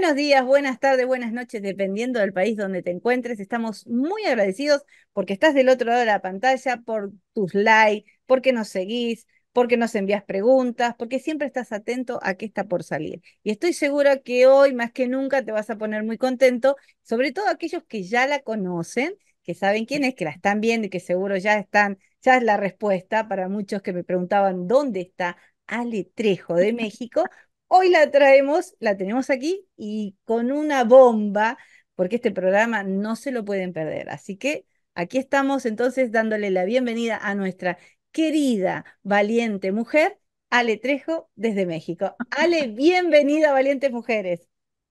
Buenos días, buenas tardes, buenas noches, dependiendo del país donde te encuentres. Estamos muy agradecidos porque estás del otro lado de la pantalla, por tus likes, porque nos seguís, porque nos envías preguntas, porque siempre estás atento a qué está por salir. Y estoy segura que hoy más que nunca te vas a poner muy contento, sobre todo aquellos que ya la conocen, que saben quién es, que la están viendo y que seguro ya están, ya es la respuesta para muchos que me preguntaban dónde está Ale Trejo de México, Hoy la traemos, la tenemos aquí y con una bomba, porque este programa no se lo pueden perder. Así que aquí estamos entonces dándole la bienvenida a nuestra querida, valiente mujer, Ale Trejo, desde México. Ale, bienvenida, valientes mujeres.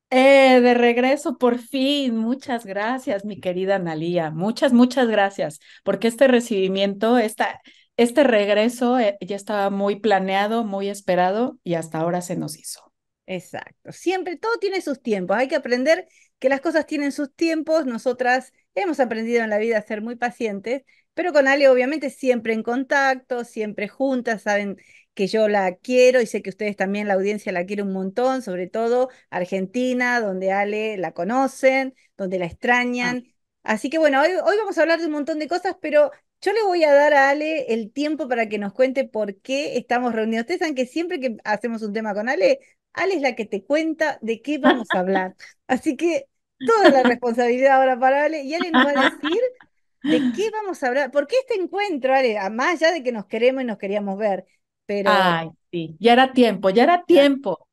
Eh, de regreso, por fin. Muchas gracias, mi querida Analía. Muchas, muchas gracias, porque este recibimiento, está... Este regreso eh, ya estaba muy planeado, muy esperado y hasta ahora se nos hizo. Exacto. Siempre todo tiene sus tiempos. Hay que aprender que las cosas tienen sus tiempos. Nosotras hemos aprendido en la vida a ser muy pacientes, pero con Ale obviamente siempre en contacto, siempre juntas, saben que yo la quiero y sé que ustedes también la audiencia la quiere un montón, sobre todo Argentina, donde Ale la conocen, donde la ah. extrañan. Así que bueno, hoy, hoy vamos a hablar de un montón de cosas, pero yo le voy a dar a Ale el tiempo para que nos cuente por qué estamos reunidos. Ustedes saben que siempre que hacemos un tema con Ale, Ale es la que te cuenta de qué vamos a hablar. Así que toda la responsabilidad ahora para Ale y Ale nos va a decir de qué vamos a hablar. ¿Por qué este encuentro, Ale? Más ya de que nos queremos y nos queríamos ver, pero... Ay, sí, ya era tiempo, ya era tiempo.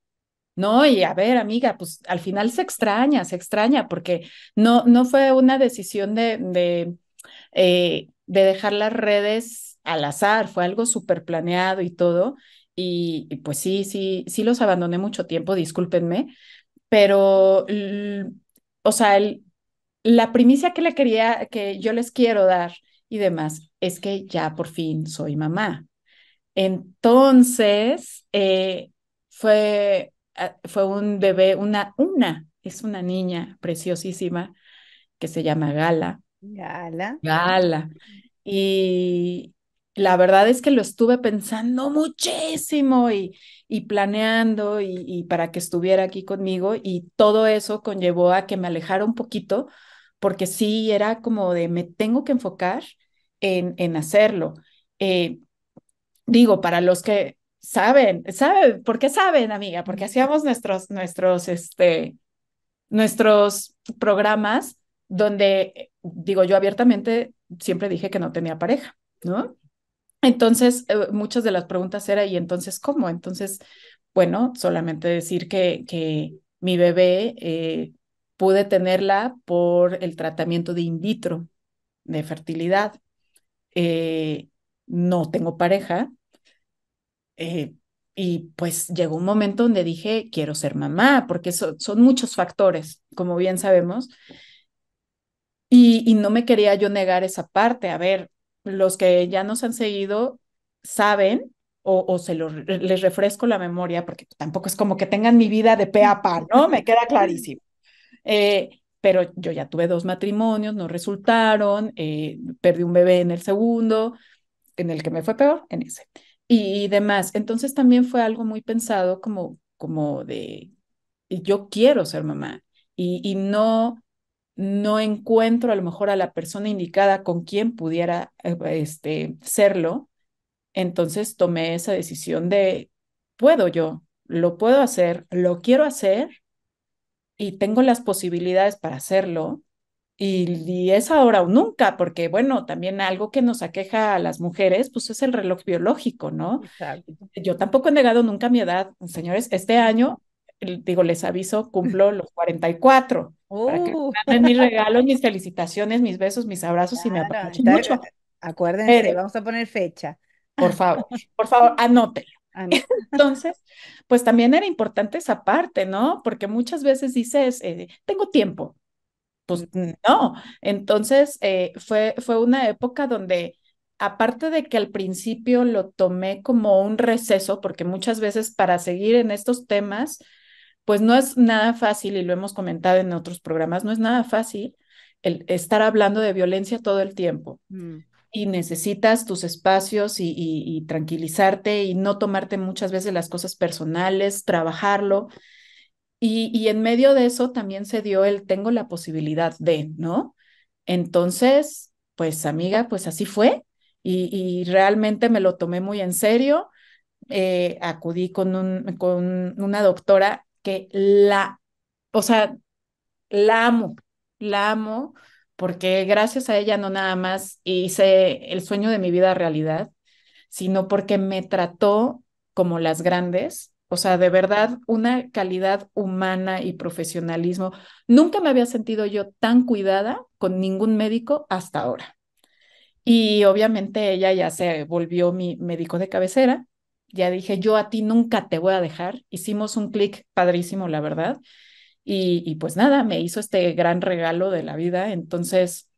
No, y a ver, amiga, pues al final se extraña, se extraña, porque no, no fue una decisión de, eh, de dejar las redes al azar, fue algo súper planeado y todo. Y, pues sí, sí, sí los abandoné mucho tiempo, discúlpenme, pero, o sea, la primicia que le quería, que yo les quiero dar y demás, es que ya por fin soy mamá. Entonces, eh, fue, ah, fue un bebé, una, una, es una niña preciosísima que se llama Gala. Gala. Gala. Y la verdad es que lo estuve pensando muchísimo y, planeando y, para que estuviera aquí conmigo y todo eso conllevó a que me alejara un poquito porque sí era como de me tengo que enfocar en, en hacerlo. Eh, digo, para los que saben, saben, ¿por qué saben, amiga? Porque hacíamos nuestros, nuestros, este, nuestros programas donde, digo, yo abiertamente siempre dije que no tenía pareja, ¿no? Entonces, eh, muchas de las preguntas eran, ¿y entonces cómo? Entonces, bueno, solamente decir que, que mi bebé eh, pude tenerla por el tratamiento de in vitro de fertilidad. Eh, no tengo pareja. y pues llegó un momento donde dije, quiero ser mamá, porque son muchos factores, como bien sabemos. Y, no me quería yo negar esa parte. A ver, los que ya nos han seguido saben o, se les refresco la memoria, porque tampoco es como que tengan mi vida de pe a par, ¿no? Me queda clarísimo. Eh, pero yo ya tuve dos matrimonios, no resultaron, eh, perdí un bebé en el segundo, en el que me fue peor, en ese, y, demás. Entonces también fue algo muy pensado como, como de, yo quiero ser mamá y, y no no encuentro a lo mejor a la persona indicada con quien pudiera eh, este, serlo, entonces tomé esa decisión de, puedo yo, lo puedo hacer, lo quiero hacer y tengo las posibilidades para hacerlo. Y, es ahora o nunca, porque bueno, también algo que nos aqueja a las mujeres, pues es el reloj biológico, ¿no? Yo tampoco he negado nunca mi edad, señores, este año digo, les aviso, cumplo los 44. Uh. Para que uh. mis regalos, mis felicitaciones, mis besos, mis abrazos y me apapachen mucho. Acuérdense, vamos a poner fecha. Por favor, por favor, anótelo. Entonces, pues también era importante esa parte, ¿no? Porque muchas veces dices, eh, tengo tiempo. Pues mm. no. Entonces, eh, fue, fue una época donde aparte de que al principio lo tomé como un receso, porque muchas veces para seguir en estos temas pues no es nada fácil, y lo hemos comentado en otros programas, no es nada fácil el estar hablando de violencia todo el tiempo. Mm. Y necesitas tus espacios y, tranquilizarte y no tomarte muchas veces las cosas personales, trabajarlo. Y, en medio de eso también se dio el tengo la posibilidad de, ¿no? Entonces, pues amiga, pues así fue. Y, realmente me lo tomé muy en serio. Eh, acudí con, un, con, una doctora que la, o sea, la amo, la amo, porque gracias a ella no nada más hice el sueño de mi vida realidad, sino porque me trató como las grandes, o sea, de verdad, una calidad humana y profesionalismo. Nunca me había sentido yo tan cuidada con ningún médico hasta ahora. Y obviamente ella ya se volvió mi médico de cabecera ya dije, yo a ti nunca te voy a dejar. Hicimos un clic padrísimo, la verdad. Y, pues nada, me hizo este gran regalo de la vida. Entonces,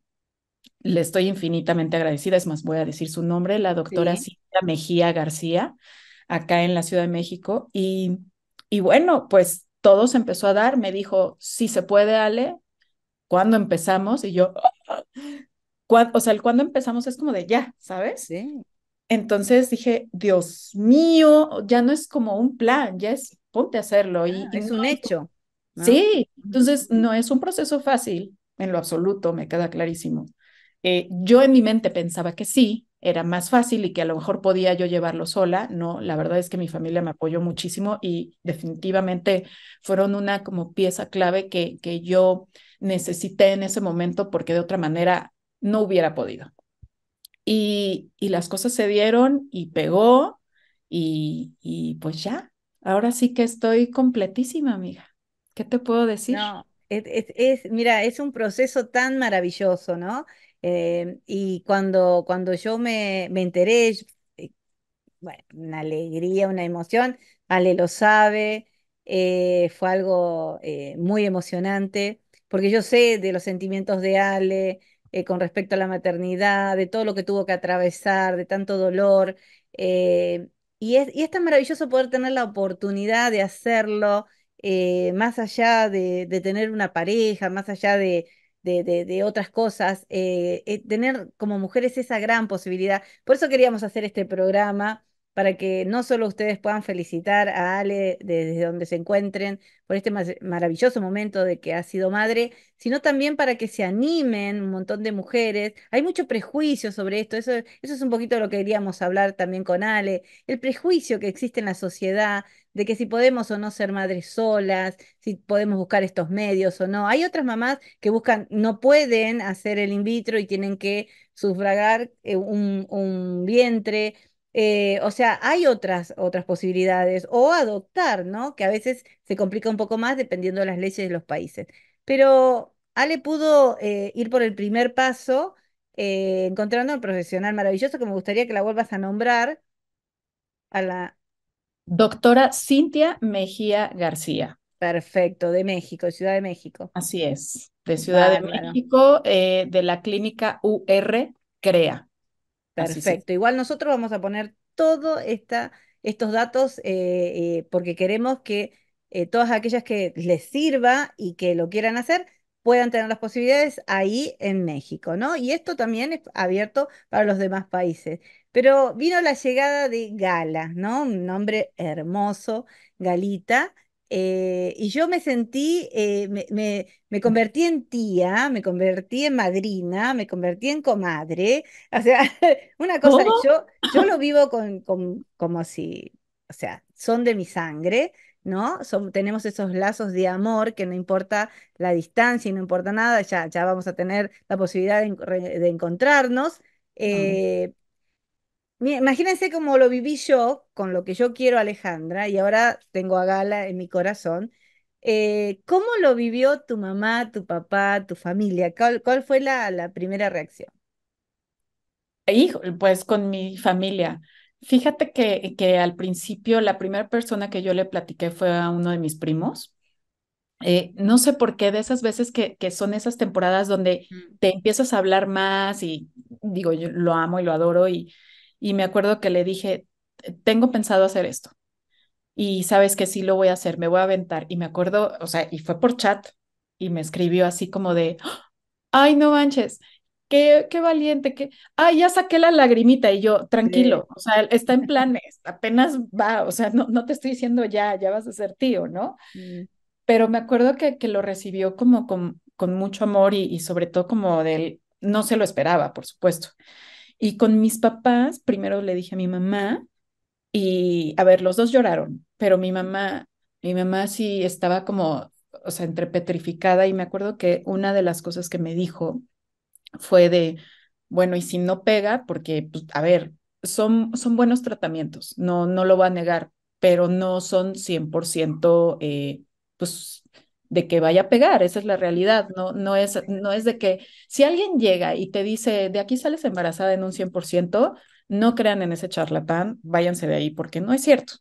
le estoy infinitamente agradecida. Es más, voy a decir su nombre, la doctora Mejía García, acá en la Ciudad de México. Y, bueno, pues todo se empezó a dar. Me dijo, si se puede, Ale, ¿cuándo empezamos? Y yo, o sea, el cuándo empezamos es como de ya, ¿sabes? Sí. Entonces dije, Dios mío, ya no es como un plan, ya es ponte a hacerlo. Y, es un hecho. Sí, entonces no es un proceso fácil, en lo absoluto, me queda clarísimo. Eh, yo en mi mente pensaba que sí, era más fácil y que a lo mejor podía yo llevarlo sola. No, la verdad es que mi familia me apoyó muchísimo y definitivamente fueron una como pieza clave que, que yo necesité en ese momento porque de otra manera no hubiera podido. Y, y las cosas se dieron y pegó y, y, pues ya, ahora sí que estoy completísima, amiga. ¿Qué te puedo decir? No, es, mira, es un proceso tan maravilloso, ¿no? Eh, y cuando, cuando yo me, me enteré, eh, bueno, una alegría, una emoción, Ale lo sabe, eh, fue algo muy emocionante, porque yo sé de los sentimientos de Ale, eh, con respecto a la maternidad, de todo lo que tuvo que atravesar, de tanto dolor. Eh, y, es, y es tan maravilloso poder tener la oportunidad de hacerlo, eh, más allá de, tener una pareja, más allá de, de, de otras cosas, tener como mujeres esa gran posibilidad. Por eso queríamos hacer este programa para que no solo ustedes puedan felicitar a Ale desde donde se encuentren por este maravilloso momento de que ha sido madre, sino también para que se animen un montón de mujeres. Hay mucho prejuicio sobre esto, eso, es un poquito lo que queríamos hablar también con Ale, el prejuicio que existe en la sociedad de que si podemos o no ser madres solas, si podemos buscar estos medios o no. Hay otras mamás que buscan, no pueden hacer el in vitro y tienen que sufragar eh, un, un vientre eh, o sea, hay otras, otras posibilidades, o adoptar, ¿no? Que a veces se complica un poco más dependiendo de las leyes de los países. Pero Ale pudo eh, ir por el primer paso, eh, encontrando al profesional maravilloso que me gustaría que la vuelvas a nombrar, a la... Doctora Cintia Mejía García. Perfecto, de México, Ciudad de México. Así es, de Ciudad de México, de la clínica UR CREA. Perfecto. Igual nosotros vamos a poner todos estos datos eh, eh, porque queremos que eh, todas aquellas que les sirva y que lo quieran hacer puedan tener las posibilidades ahí en México, ¿no? Y esto también es abierto para los demás países. Pero vino la llegada de Gala, ¿no? Un nombre hermoso, Galita, eh, y yo me sentí, eh, me, convertí en tía, me convertí en madrina, me convertí en comadre. O sea, una cosa, que yo, yo lo vivo con, con, como si, o sea, son de mi sangre, ¿no? Son, tenemos esos lazos de amor que no importa la distancia y no importa nada, ya, ya vamos a tener la posibilidad de, encontrarnos. Mm. Eh, imagínense cómo lo viví yo con lo que yo quiero Alejandra y ahora tengo a Gala en mi corazón. Eh, ¿Cómo lo vivió tu mamá, tu papá, tu familia? ¿Cuál, fue la, la, primera reacción? Hijo, pues con mi familia. Fíjate que, que al principio la primera persona que yo le platiqué fue a uno de mis primos. Eh, no sé por qué, de esas veces que, que son esas temporadas donde mm. te empiezas a hablar más y digo, yo lo amo y lo adoro y, y me acuerdo que le dije, tengo pensado hacer esto. Y sabes que sí lo voy a hacer, me voy a aventar. Y me acuerdo, o sea, y fue por chat y me escribió así como de, ay, no manches, qué, qué valiente, que, ay, ah, ya saqué la lagrimita y yo, tranquilo, o sea, está en planes, apenas va, o sea, no, no te estoy diciendo ya, ya vas a ser tío, ¿no? Mm. Pero me acuerdo que, que lo recibió como con, con mucho amor y, y sobre todo como del, no se lo esperaba, por supuesto. Y con mis papás, primero le dije a mi mamá y, a ver, los dos lloraron, pero mi mamá, mi mamá sí estaba como, o sea, entre petrificada y me acuerdo que una de las cosas que me dijo fue de, bueno, y si no pega, porque, pues, a ver, son, son buenos tratamientos, no, no lo voy a negar, pero no son 100% eh, pues de que vaya a pegar, esa es la realidad, no, no, es, no es de que si alguien llega y te dice, de aquí sales embarazada en un 100%, no crean en ese charlatán, váyanse de ahí porque no es cierto.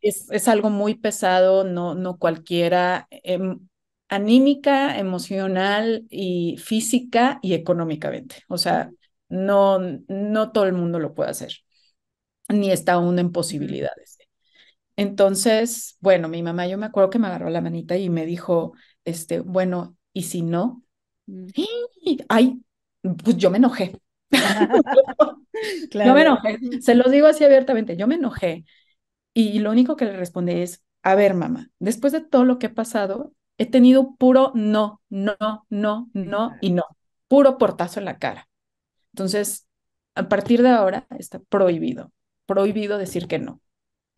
Es, algo muy pesado, no, no cualquiera, em, anímica, emocional y física y económicamente. O sea, no, no todo el mundo lo puede hacer, ni está aún en posibilidades. Entonces, bueno, mi mamá, yo me acuerdo que me agarró la manita y me dijo, este, bueno, ¿y si no? Mm. Ay, pues yo me enojé. claro. Yo me enojé, se los digo así abiertamente, yo me enojé. Y lo único que le respondí es, a ver, mamá, después de todo lo que he pasado, he tenido puro no, no, no, no y no, puro portazo en la cara. Entonces, a partir de ahora está prohibido, prohibido decir que no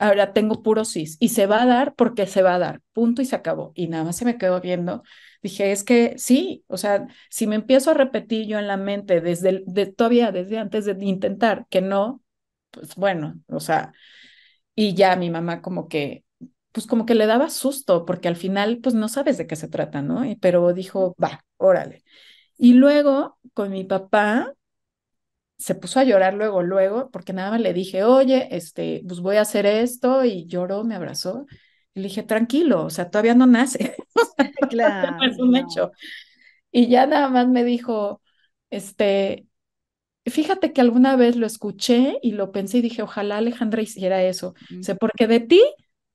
ahora tengo puro cis y se va a dar porque se va a dar, punto y se acabó. Y nada más se me quedó viendo. Dije, es que sí, o sea, si me empiezo a repetir yo en la mente desde de, todavía desde antes de intentar que no, pues bueno, o sea, y ya mi mamá como que pues como que le daba susto porque al final pues no sabes de qué se trata, ¿no? Pero dijo, va, órale. Y luego con mi papá se puso a llorar luego, luego, porque nada más le dije, oye, este, pues voy a hacer esto, y lloró, me abrazó. Y le dije, tranquilo, o sea, todavía no nace. claro. es un hecho. Y ya nada más me dijo, este, fíjate que alguna vez lo escuché y lo pensé y dije, ojalá Alejandra hiciera eso. o porque de ti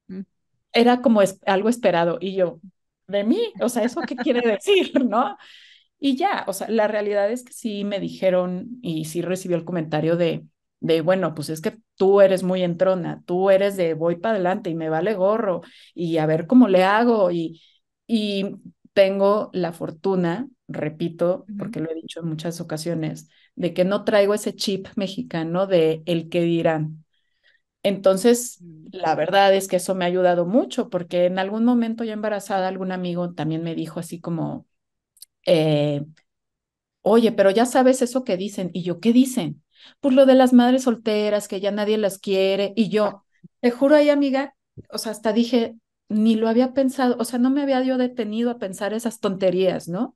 mm. era como algo esperado. Y yo, de mí, o sea, ¿eso qué quiere decir, no? Y ya, o sea, la realidad es que sí me dijeron y sí recibió el comentario de, de, bueno, pues es que tú eres muy entrona, tú eres de voy para adelante y me vale gorro y a ver cómo le hago y, y tengo la fortuna, repito, porque lo he dicho en muchas ocasiones, de que no traigo ese chip mexicano de el que dirán. Entonces, mm. la verdad es que eso me ha ayudado mucho porque en algún momento ya embarazada algún amigo también me dijo así como, eh, oye, pero ya sabes eso que dicen. Y yo, ¿qué dicen? Pues lo de las madres solteras, que ya nadie las quiere. Y yo, te juro ahí, amiga, o sea, hasta dije, ni lo había pensado, o sea, no me había yo detenido a pensar esas tonterías, ¿no?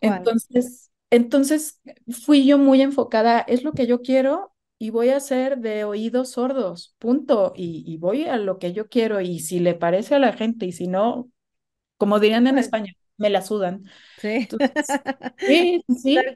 Entonces, entonces fui yo muy enfocada, es lo que yo quiero y voy a hacer de oídos sordos, punto, y, y voy a lo que yo quiero y si le parece a la gente y si no, como dirían en pues España, me la sudan. Tal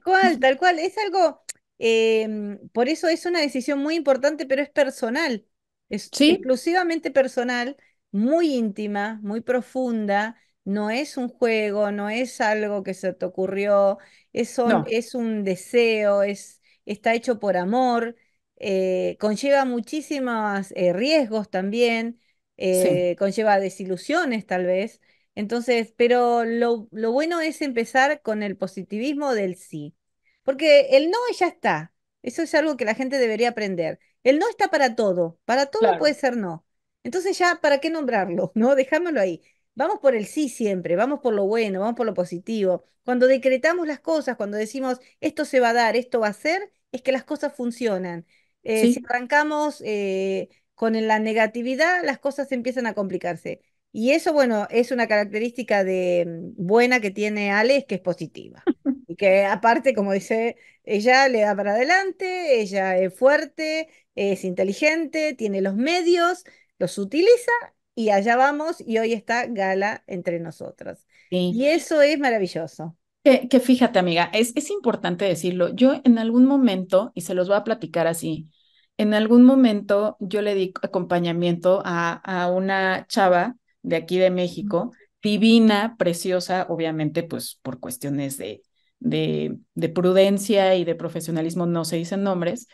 cual, tal cual. Es algo, em, por eso es una decisión muy importante, pero es personal. Es exclusivamente personal, muy íntima, muy profunda. No es un juego, no es algo que se te ocurrió, eso es un deseo, es, está hecho por amor, eh, conlleva muchísimos eh, riesgos también, eh, conlleva desilusiones tal vez, entonces, pero lo, bueno es empezar con el positivismo del sí, porque el no ya está. Eso es algo que la gente debería aprender. El no está para todo, para todo puede ser no. Entonces ya, ¿para qué nombrarlo? No, dejámoslo ahí. Vamos por el sí siempre, vamos por lo bueno, vamos por lo positivo. Cuando decretamos las cosas, cuando decimos esto se va a dar, esto va a ser, es que las cosas funcionan. Eh, si arrancamos eh, con la negatividad, las cosas empiezan a complicarse. Y eso, bueno, es una característica de, mm, buena que tiene Alex que es positiva. Y que aparte, como dice, ella le da para adelante, ella es fuerte, es inteligente, tiene los medios, los utiliza y allá vamos y hoy está Gala entre nosotros Y eso es maravilloso. Que, que, fíjate, amiga, es, es importante decirlo. Yo en algún momento, y se los voy a platicar así, en algún momento yo le di acompañamiento a, a una chava de aquí de México, divina, preciosa, obviamente pues por cuestiones de, de, prudencia y de profesionalismo no se dicen nombres,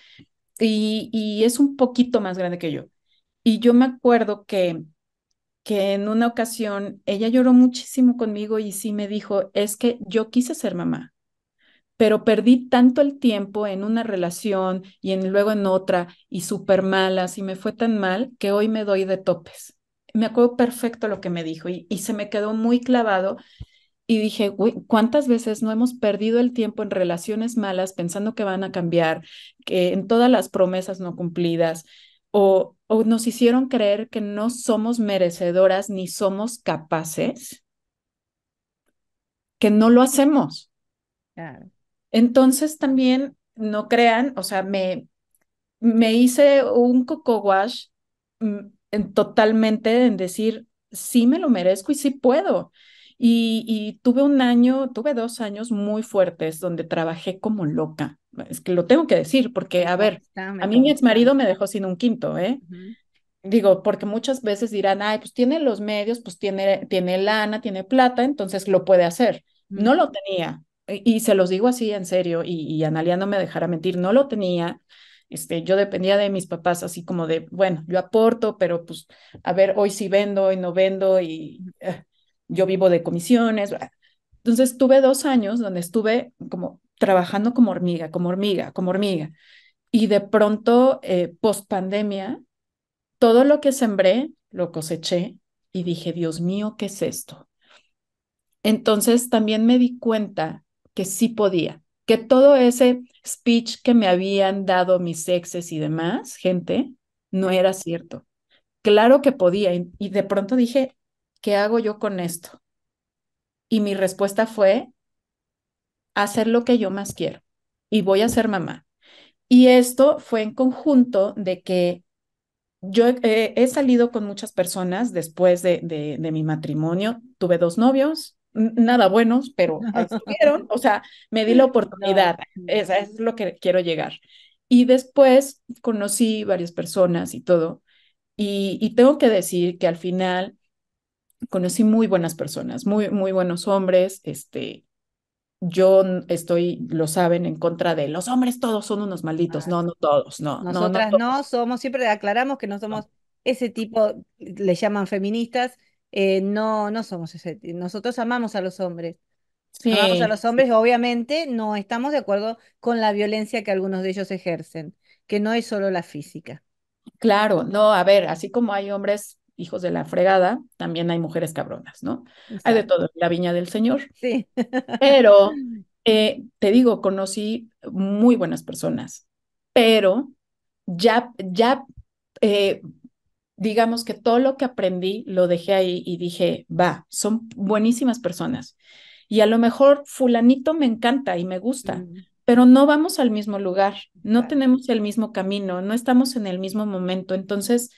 y, es un poquito más grande que yo. Y yo me acuerdo que, que en una ocasión ella lloró muchísimo conmigo y sí me dijo, es que yo quise ser mamá, pero perdí tanto el tiempo en una relación y en, luego en otra y súper malas y me fue tan mal que hoy me doy de topes me acuerdo perfecto lo que me dijo y, se me quedó muy clavado y dije, ¿cuántas veces no hemos perdido el tiempo en relaciones malas pensando que van a cambiar, que en todas las promesas no cumplidas o, o nos hicieron creer que no somos merecedoras ni somos capaces? que no lo hacemos. Entonces también, no crean, o sea, me, me hice un coco wash mm, en totalmente en decir, sí me lo merezco y sí puedo. Y, tuve un año, tuve dos años muy fuertes donde trabajé como loca. Es que lo tengo que decir, porque, a ver, a mí mi ex marido me dejó sin un quinto, ¿eh? Digo, porque muchas veces dirán, ay, pues tiene los medios, pues tiene, tiene lana, tiene plata, entonces lo puede hacer. No lo tenía. Y, se los digo así en serio, y, y Analia no me dejará mentir, no lo tenía. Este, yo dependía de mis papás, así como de, bueno, yo aporto, pero pues a ver, hoy sí vendo, hoy no vendo y eh, yo vivo de comisiones. Entonces tuve dos años donde estuve como trabajando como hormiga, como hormiga, como hormiga. Y de pronto, eh, post pandemia, todo lo que sembré lo coseché y dije, Dios mío, ¿qué es esto? Entonces también me di cuenta que sí podía, que todo ese speech que me habían dado mis exes y demás, gente, no era cierto. Claro que podía y, de pronto dije, ¿qué hago yo con esto? Y mi respuesta fue, hacer lo que yo más quiero y voy a ser mamá. Y esto fue en conjunto de que yo he, salido con muchas personas después de, de, mi matrimonio. Tuve dos novios, nada buenos, pero estuvieron, o sea, me di la oportunidad, Esa es lo que quiero llegar. Y después conocí varias personas y todo, y, tengo que decir que al final conocí muy buenas personas, muy, muy buenos hombres, este, yo estoy, lo saben, en contra de los hombres todos son unos malditos, no, no todos, no. Nosotras no, somos, siempre aclaramos que no somos ese tipo, le llaman feministas, eh, no, no somos ese, nosotros amamos a los hombres. Sí. Amamos a los hombres, obviamente no estamos de acuerdo con la violencia que algunos de ellos ejercen, que no es solo la física. Claro, no, a ver, así como hay hombres hijos de la fregada, también hay mujeres cabronas, ¿no? Hay de todo, la viña del Señor. Sí. Pero, eh, te digo, conocí muy buenas personas, pero ya, ya eh, digamos que todo lo que aprendí lo dejé ahí y dije, va, son buenísimas personas. Y a lo mejor fulanito me encanta y me gusta, pero no vamos al mismo lugar, no tenemos el mismo camino, no estamos en el mismo momento. Entonces,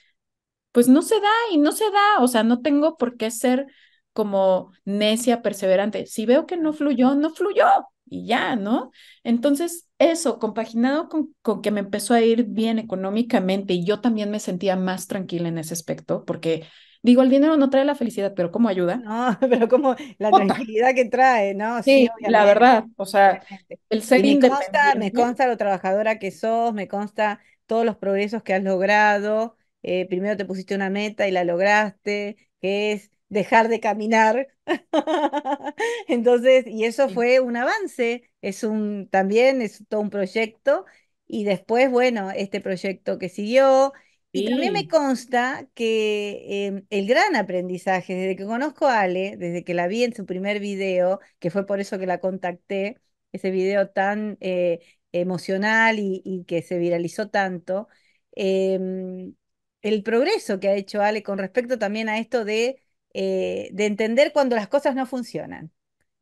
pues no se da y no se da, o sea, no tengo por qué ser como necia, perseverante. Si veo que no fluyó, no fluyó y ya, ¿no? Entonces, eso, compaginado con, que me empezó a ir bien económicamente y yo también me sentía más tranquila en ese aspecto, porque digo, el dinero no trae la felicidad, pero ¿cómo ayuda? No, pero como la tranquilidad que trae, ¿no? Sí, la verdad, o sea, el ser me Consta, me consta lo trabajadora que sos, me consta todos los progresos que has logrado, eh, primero te pusiste una meta y la lograste, que es dejar de caminar. Entonces, y eso fue un avance, es un, también es todo un proyecto. Y después, bueno, este proyecto que siguió. Y también me consta que em, el gran aprendizaje, desde que conozco a Ale, desde que la vi en su primer video, que fue por eso que la contacté, ese video tan eh, emocional y, que se viralizó tanto, em, el progreso que ha hecho Ale con respecto también a esto de eh, de entender cuando las cosas no funcionan,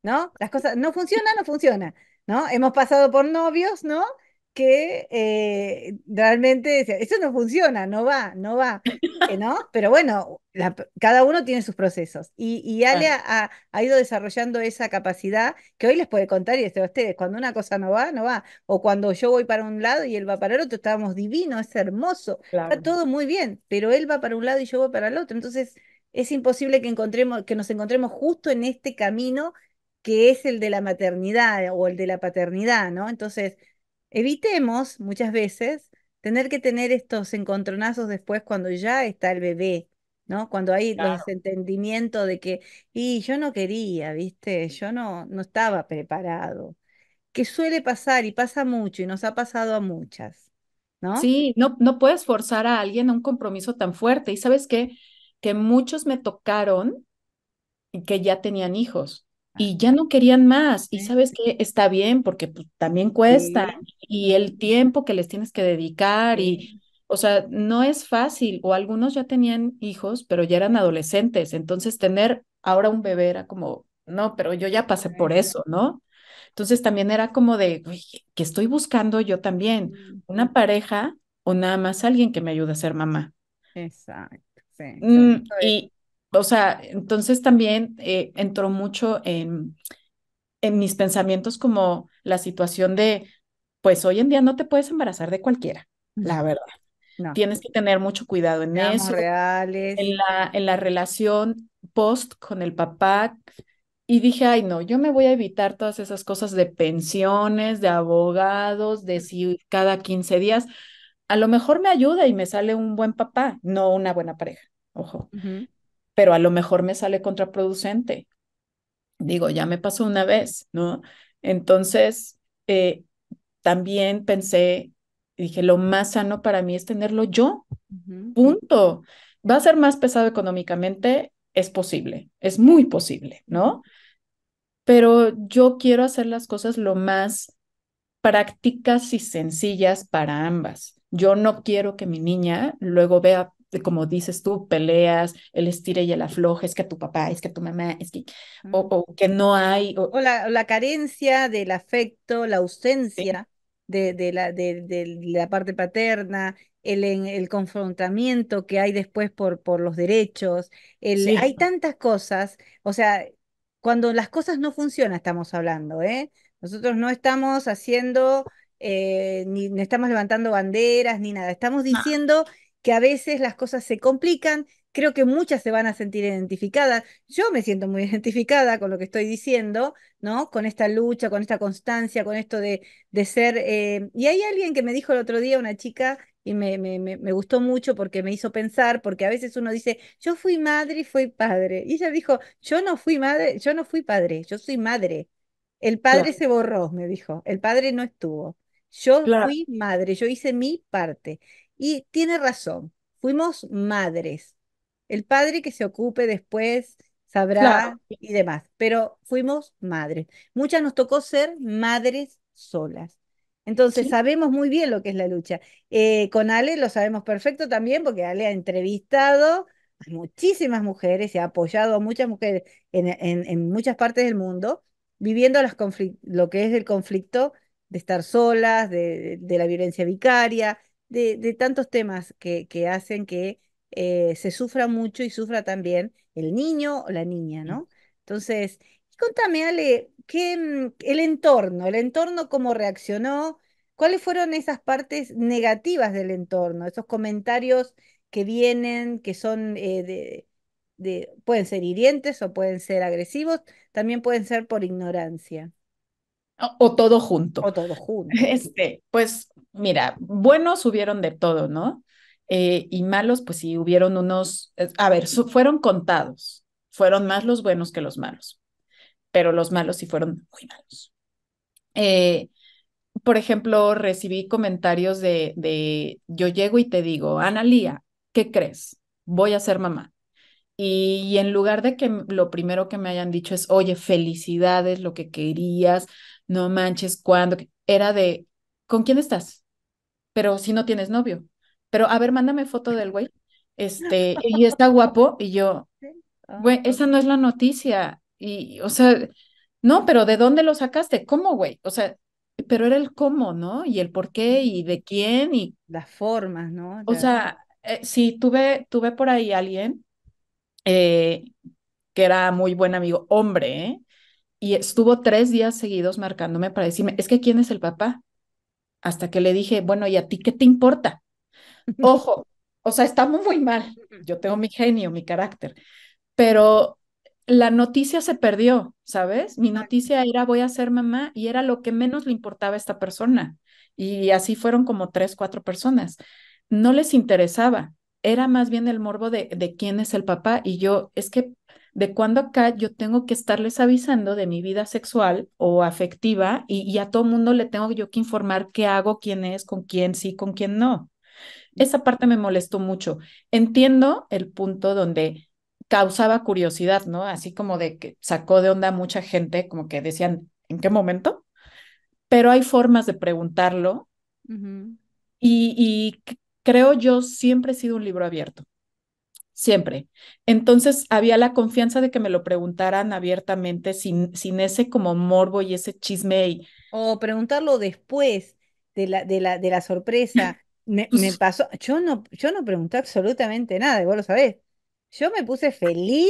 ¿no? Las cosas no funcionan, no funcionan, ¿no? Hemos pasado por novios, ¿no? que eh, realmente eso no funciona, no va, no va, eh, ¿no? Pero bueno, cada uno tiene sus procesos. Y, y Ale ha, ido desarrollando esa capacidad que hoy les puede contar y decir a ustedes, cuando una cosa no va, no va. O cuando yo voy para un lado y él va para el otro, estábamos divinos, es hermoso, está todo muy bien, pero él va para un lado y yo voy para el otro. Entonces, es imposible que, encontremos, que nos encontremos justo en este camino que es el de la maternidad eh, o el de la paternidad, ¿no? Entonces, evitemos muchas veces tener que tener estos encontronazos después cuando ya está el bebé, ¿no? Cuando hay claro. los de que, y yo no quería, ¿viste? Yo no, no estaba preparado. Que suele pasar y pasa mucho y nos ha pasado a muchas, ¿no? Sí, no, no puedes forzar a alguien a un compromiso tan fuerte. Y sabes qué, que muchos me tocaron que ya tenían hijos ah. y ya no querían más. Y sabes que está bien porque pues, también cuesta y el tiempo que les tienes que dedicar y, o sea, no es fácil. O algunos ya tenían hijos, pero ya eran adolescentes. Entonces tener ahora un bebé era como, no, pero yo ya pasé por eso, ¿no? Entonces también era como de, que estoy buscando yo también una pareja o nada más alguien que me ayude a ser mamá. Exacto. Mm, y, o sea, entonces también eh, entró mucho en, en mis pensamientos como la situación de, pues hoy en día no te puedes embarazar de cualquiera, la verdad. Tienes que tener mucho cuidado en eso. En la, en la relación post con el papá. Y dije, ay, no, yo me voy a evitar todas esas cosas de pensiones, de abogados, de si cada 15 días. A lo mejor me ayuda y me sale un buen papá, no una buena pareja ojo, pero a lo mejor me sale contraproducente. Digo, ya me pasó una vez, ¿no? Entonces, eh, también pensé, dije, lo más sano para mí es tenerlo yo, punto. Va a ser más pesado económicamente, es posible, es muy posible, ¿no? Pero yo quiero hacer las cosas lo más prácticas y sencillas para ambas. Yo no quiero que mi niña luego vea como dices tú, peleas, el estire y el afloje, es que tu papá, es que tu mamá, es que, o, que no hay. O, la, carencia del afecto, la ausencia de, de, la, de, la parte paterna, el, el confrontamiento que hay después por, por los derechos, hay tantas cosas, o sea, cuando las cosas no funcionan estamos hablando, ¿eh? Nosotros no estamos haciendo... Eh, ni, estamos levantando banderas ni nada, estamos diciendo que a veces las cosas se complican, creo que muchas se van a sentir identificadas. Yo me siento muy identificada con lo que estoy diciendo, ¿no? Con esta lucha, con esta constancia, con esto de, de ser... Eh, y hay alguien que me dijo el otro día, una chica, y me, me, me, gustó mucho porque me hizo pensar, porque a veces uno dice, yo fui madre y fui padre. Y ella dijo, yo no fui madre, yo no fui padre, yo soy madre. El padre se borró, me dijo, el padre no estuvo. Yo fui madre, yo hice mi parte. Y tiene razón, fuimos madres. El padre que se ocupe después sabrá y demás, pero fuimos madres. Muchas nos tocó ser madres solas. Entonces sabemos muy bien lo que es la lucha. Eh, con Ale lo sabemos perfecto también porque Ale ha entrevistado a muchísimas mujeres y ha apoyado a muchas mujeres en, muchas partes del mundo viviendo lo que es el conflicto de estar solas, de, de la violencia vicaria, de, tantos temas que, hacen que eh, se sufra mucho y sufra también el niño o la niña, ¿no? Entonces, contame, Ale, ¿qué, mm, el entorno, el entorno cómo reaccionó, cuáles fueron esas partes negativas del entorno, esos comentarios que vienen, que son eh, de, pueden ser hirientes o pueden ser agresivos, también pueden ser por ignorancia. O todo junto. O todo junto. Este, pues mira, buenos hubieron de todo, ¿no? Eh, y malos, pues sí, hubieron unos, eh, a ver, fueron contados, fueron más los buenos que los malos, pero los malos sí fueron muy malos. Eh, por ejemplo, recibí comentarios de, de, yo llego y te digo, Lía ¿qué crees? Voy a ser mamá. y, en lugar de que lo primero que me hayan dicho es, oye, felicidades, lo que querías, no manches, cuando era de, ¿con quién estás? Pero si no tienes novio. Pero a ver, mándame foto del güey. Este, y está guapo. Y yo, ah, güey, esa no es la noticia. Y, o sea, no, pero ¿de dónde lo sacaste? ¿Cómo, güey? O sea, pero era el cómo, ¿no? Y el por qué y de quién y... Las formas, ¿no? O sea, si eh, sí, tuve, tuve por ahí alguien eh, que era muy buen amigo, hombre, ¿eh? y estuvo tres días seguidos marcándome para decirme, es que ¿quién es el papá? Hasta que le dije, bueno, ¿y a ti qué te importa? Ojo, o sea, estamos muy mal. Yo tengo mi genio, mi carácter, pero la noticia se perdió, ¿sabes? Mi noticia era voy a ser mamá y era lo que menos le importaba a esta persona. Y así fueron como tres, cuatro personas. No les interesaba. Era más bien el morbo de, de quién es el papá. Y yo, es que de cuando acá yo tengo que estarles avisando de mi vida sexual o afectiva y, a todo mundo le tengo yo que informar qué hago, quién es, con quién sí, con quién no. Esa parte me molestó mucho. Entiendo el punto donde causaba curiosidad, ¿no? Así como de que sacó de onda mucha gente, como que decían, ¿en qué momento? Pero hay formas de preguntarlo. y creo yo siempre he sido un libro abierto siempre. Entonces había la confianza de que me lo preguntaran abiertamente sin, sin ese como morbo y ese chisme. O preguntarlo después de la, de la, de la sorpresa. Me, me, pues pasó, yo no, yo no pregunté absolutamente nada, y vos lo sabés. Yo me puse feliz,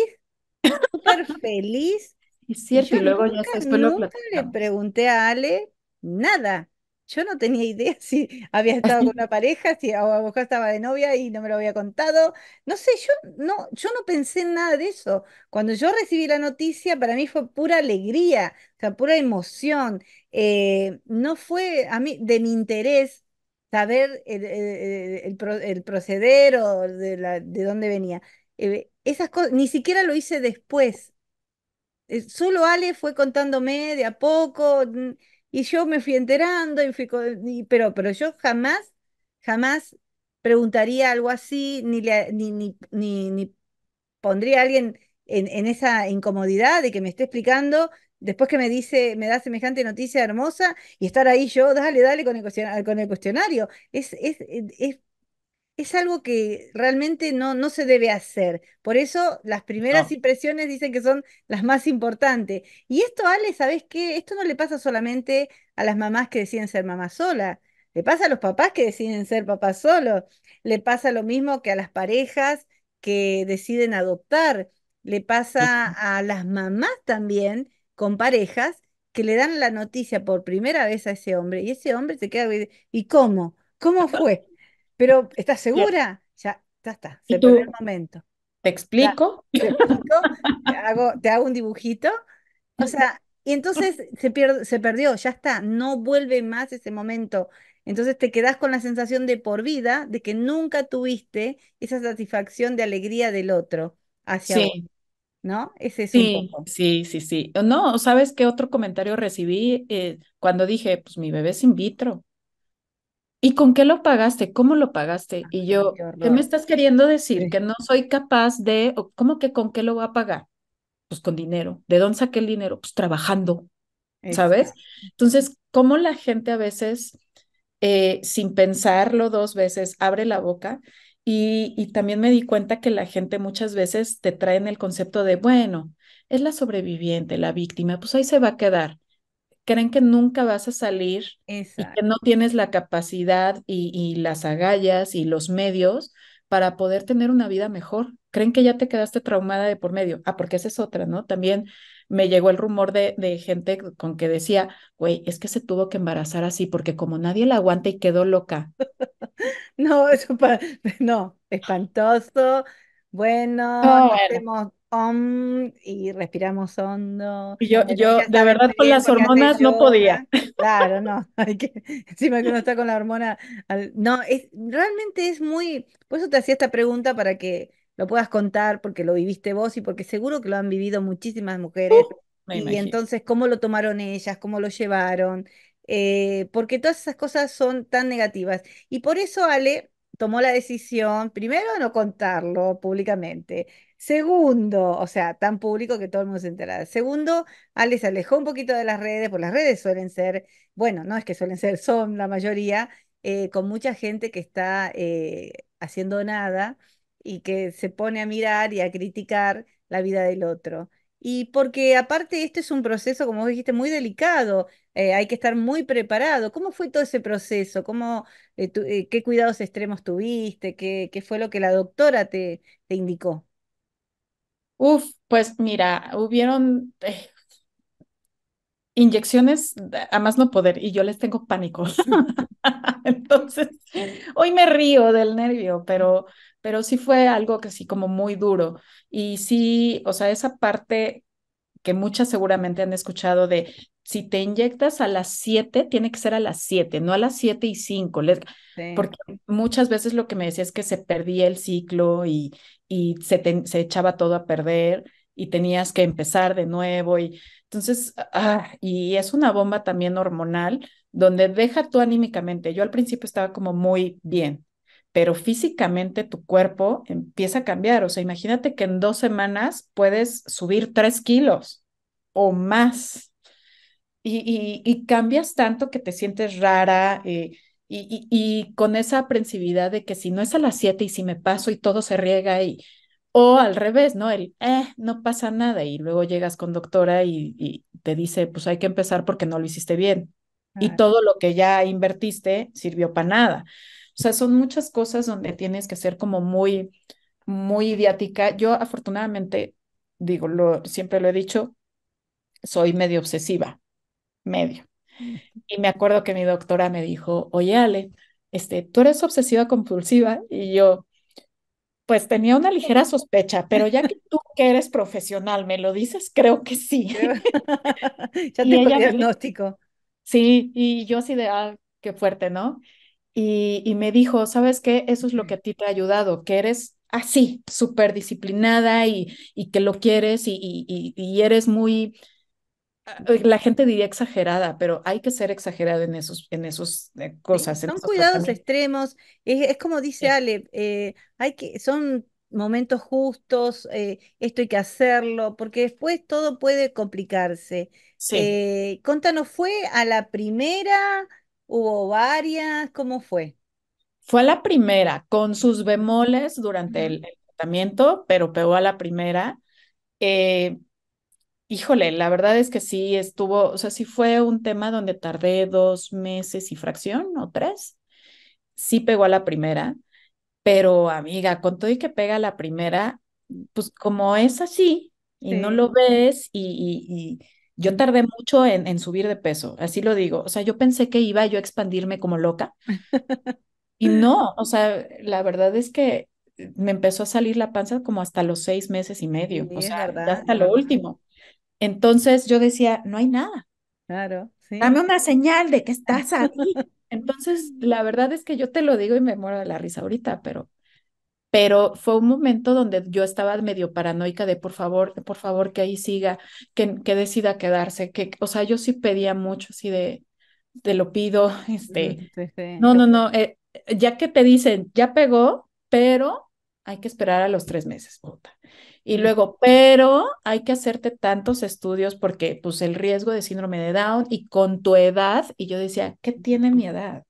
súper feliz. Es cierto, y, luego Nunca le pregunté a Ale nada. Yo no tenía idea si había estado con una pareja, si a lo mejor estaba de novia y no me lo había contado. No sé, yo no, yo no pensé en nada de eso. Cuando yo recibí la noticia, para mí fue pura alegría, o sea, pura emoción. Eh, no fue a mí de mi interés saber el, el- proceder o de, la, de dónde venía. Eh, esas cosas, ni siquiera lo hice después eh, Solo Ale fue contándome de a poco. Y yo me fui enterando, y fui pero, pero yo jamás, jamás preguntaría algo así, ni, ni, ni, ni, pondría a alguien en, esa incomodidad de que me esté explicando después que me dice, me da semejante noticia hermosa y estar ahí yo, dale, dale con el cuestionario. Con el cuestionario. es, es, es algo que realmente no, no se debe hacer. Por eso las primeras impresiones dicen que son las más importantes. Y esto, Ale, ¿sabes qué? Esto no le pasa solamente a las mamás que deciden ser mamás sola. Le pasa a los papás que deciden ser papás solos. Le pasa lo mismo que a las parejas que deciden adoptar. Le pasa a las mamás también con parejas que le dan la noticia por primera vez a ese hombre y ese hombre se queda, ¿y cómo? ¿Cómo fue? Pero, ¿estás segura? Ya, ya está, se perdió el momento. ¿Te explico? te, explico te, hago, te hago un dibujito. O sea, y entonces se, pierde, se perdió, ya está, no vuelve más ese momento. Entonces te quedas con la sensación de por vida de que nunca tuviste esa satisfacción de alegría del otro hacia sí. ¿No? Ese es sí, Sí, sí, sí. No, ¿sabes qué otro comentario recibí eh, cuando dije, pues mi bebé es in vitro? ¿Y con qué lo pagaste? ¿Cómo lo pagaste? Y yo, ¿qué, me estás queriendo decir? Que no soy capaz de, ¿cómo que con qué lo voy a pagar? Pues con dinero. ¿De dónde saqué el dinero? Pues trabajando, ¿sabes? Entonces, ¿cómo la gente a veces, eh, sin pensarlo dos veces, abre la boca? Y, y también me di cuenta que la gente muchas veces te traen el concepto de, bueno, es la sobreviviente, la víctima, pues ahí se va a quedar creen que nunca vas a salir y que no tienes la capacidad y, las agallas y los medios para poder tener una vida mejor. Creen que ya te quedaste traumada de por medio. Ah, porque esa es otra, ¿no? También me llegó el rumor de, de gente con que decía, güey, es que se tuvo que embarazar así porque como nadie la aguanta y quedó loca. no, eso no, espantoso. Bueno, oh, y respiramos hondo. yo, yo de verdad con las hormonas no podía. Claro, no, que, encima que uno está con la hormona, no, es, realmente es muy, por eso te hacía esta pregunta para que lo puedas contar, porque lo viviste vos y porque seguro que lo han vivido muchísimas mujeres. Uh, y, entonces, ¿cómo lo tomaron ellas? ¿Cómo lo llevaron? Eh, porque todas esas cosas son tan negativas. Y por eso Ale tomó la decisión, primero, no contarlo públicamente, Segundo, o sea, tan público que todo el mundo se entera. Segundo, Ale alejó un poquito de las redes, porque las redes suelen ser, bueno, no es que suelen ser, son la mayoría, eh, con mucha gente que está eh, haciendo nada y que se pone a mirar y a criticar la vida del otro. Y porque aparte esto es un proceso, como dijiste, muy delicado, eh, hay que estar muy preparado. ¿Cómo fue todo ese proceso? ¿Cómo, ¿Qué cuidados extremos tuviste? ¿Qué, ¿Qué, fue lo que la doctora te indicó? Uf, pues mira, hubieron eh, inyecciones a más no poder y yo les tengo pánico. Entonces, hoy me río del nervio, pero, pero sí fue algo que sí, como muy duro. Y sí, o sea, esa parte que muchas seguramente han escuchado de si te inyectas a las 7, tiene que ser a las 7, no a las 7 y 5, porque muchas veces lo que me decía es que se perdía el ciclo y, y se, echaba todo a perder y tenías que empezar de nuevo y entonces, ah, y es una bomba también hormonal donde deja tú anímicamente, yo al principio estaba como muy bien, pero físicamente tu cuerpo empieza a cambiar, o sea, imagínate que en dos semanas puedes subir tres kilos o más y, cambias tanto que te sientes rara eh, y, y, con esa aprensividad de que si no es a las 7 y si me paso y todo se riega y... O al revés, ¿no? eh, no pasa nada y luego llegas con doctora y, te dice, pues hay que empezar porque no lo hiciste bien. Y todo lo que ya invertiste sirvió para nada. O sea, son muchas cosas donde tienes que ser como muy, muy idiática. Yo afortunadamente, digo, siempre lo he dicho, soy medio obsesiva medio. Y me acuerdo que mi doctora me dijo, oye Ale, este, tú eres obsesiva compulsiva y yo, pues tenía una ligera sospecha, pero ya que tú que eres profesional me lo dices, creo que sí. ya tengo el diagnóstico. Sí, y yo así de, ah, qué fuerte, ¿no? Y, me dijo, ¿sabes qué? Eso es lo que a ti te ha ayudado, que eres así, súper disciplinada y, que lo quieres y, y eres muy eh, la gente diría exagerada, pero hay que ser exagerada en esos, en esos eh, cosas. son cuidados extremos, es, como dice Ale, eh, hay que, son momentos justos, esto hay que hacerlo, porque después todo puede complicarse. Sí. contanos, ¿fue a la primera? ¿Hubo varias? ¿Cómo fue? Fue a la primera, con sus bemoles durante el, tratamiento, pero pegó a la primera. Híjole, la verdad es que sí estuvo, o sea, sí fue un tema donde tardé dos meses y fracción o tres. Sí pegó a la primera, pero amiga, con todo y que pega a la primera, pues como es así y no lo ves y, yo tardé mucho en, subir de peso, así lo digo. O sea, yo pensé que iba yo a expandirme como loca. Y no, o sea, la verdad es que me empezó a salir la panza como hasta los seis meses y medio, o sea, hasta lo último. Entonces yo decía, no hay nada. Claro. Dame una señal de que estás aquí. Entonces, la verdad es que yo te lo digo y me muero de la risa ahorita, pero, pero fue un momento donde yo estaba medio paranoica de por favor, por favor que ahí siga, que, que decida quedarse, que, o sea, yo sí pedía mucho así de, te lo pido, este, mm, no, no, no, eh, ya que te dicen, ya pegó, pero hay que esperar a los tres meses, puta. Y luego, pero hay que hacerte tantos estudios porque pues el riesgo de síndrome de Down y con tu edad, y yo decía, ¿qué tiene mi edad?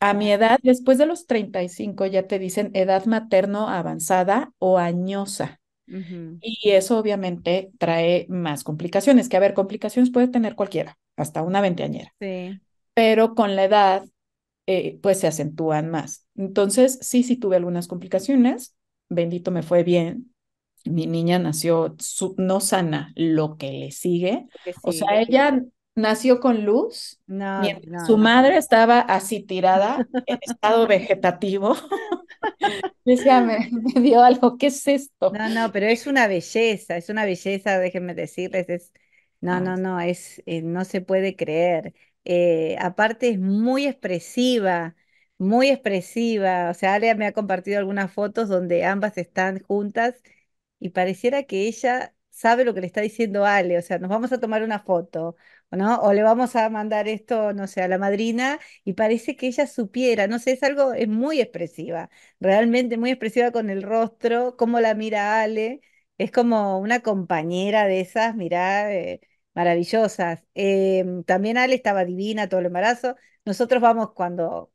A mi edad, después de los 35, ya te dicen edad materno avanzada o añosa. Y eso obviamente trae más complicaciones, que haber complicaciones puede tener cualquiera, hasta una veinteañera. Sí. Pero con la edad, eh, pues se acentúan más. Entonces, sí, sí tuve algunas complicaciones, bendito me fue bien, mi niña nació no sana, lo que le sigue. O sea, ella nació con luz, no, su madre estaba así tirada, en estado vegetativo. Decía, me, dio algo, ¿qué es esto? No, no, pero es una belleza, es una belleza, déjenme decirles, es, no, no, no, es, eh, no se puede creer. Eh, aparte es muy expresiva, muy expresiva, o sea, Ale me ha compartido algunas fotos donde ambas están juntas y pareciera que ella sabe lo que le está diciendo Ale, o sea, nos vamos a tomar una foto, ¿no? O le vamos a mandar esto, no sé, a la madrina y parece que ella supiera, no sé, es algo, es muy expresiva, realmente muy expresiva con el rostro, cómo la mira Ale, es como una compañera de esas, mirá, eh, maravillosas. Em, también Ale estaba divina todo el embarazo, nosotros vamos cuando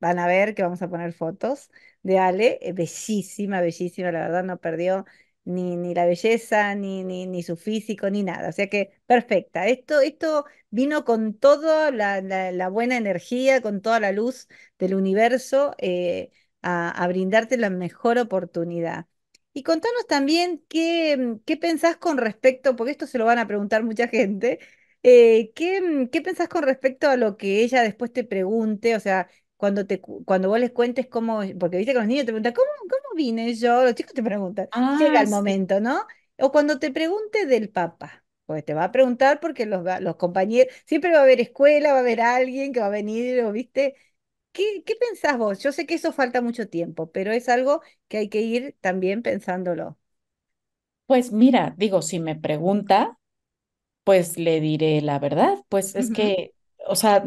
van a ver que vamos a poner fotos de Ale, eh, bellísima, bellísima, la verdad no perdió ni, ni la belleza, ni, ni, ni, su físico, ni nada. O sea que perfecta. Esto, esto vino con toda la, buena energía, con toda la luz del universo eh, a, brindarte la mejor oportunidad. Y contanos también qué, qué pensás con respecto, porque esto se lo van a preguntar mucha gente, eh, ¿qué, ¿qué, pensás con respecto a lo que ella después te pregunte? O sea, cuando, te, cuando vos les cuentes cómo, porque viste que los niños te preguntan, ¿cómo, cómo vine yo? Los chicos te preguntan, llega ah, el momento, ¿no? O cuando te pregunte del papá, porque te va a preguntar porque los, los compañeros, siempre va a haber escuela, va a haber alguien que va a venir, o viste, ¿Qué, ¿Qué, pensás vos? Yo sé que eso falta mucho tiempo, pero es algo que hay que ir también pensándolo. Pues mira, digo, si me pregunta, pues le diré la verdad, pues es que, o sea,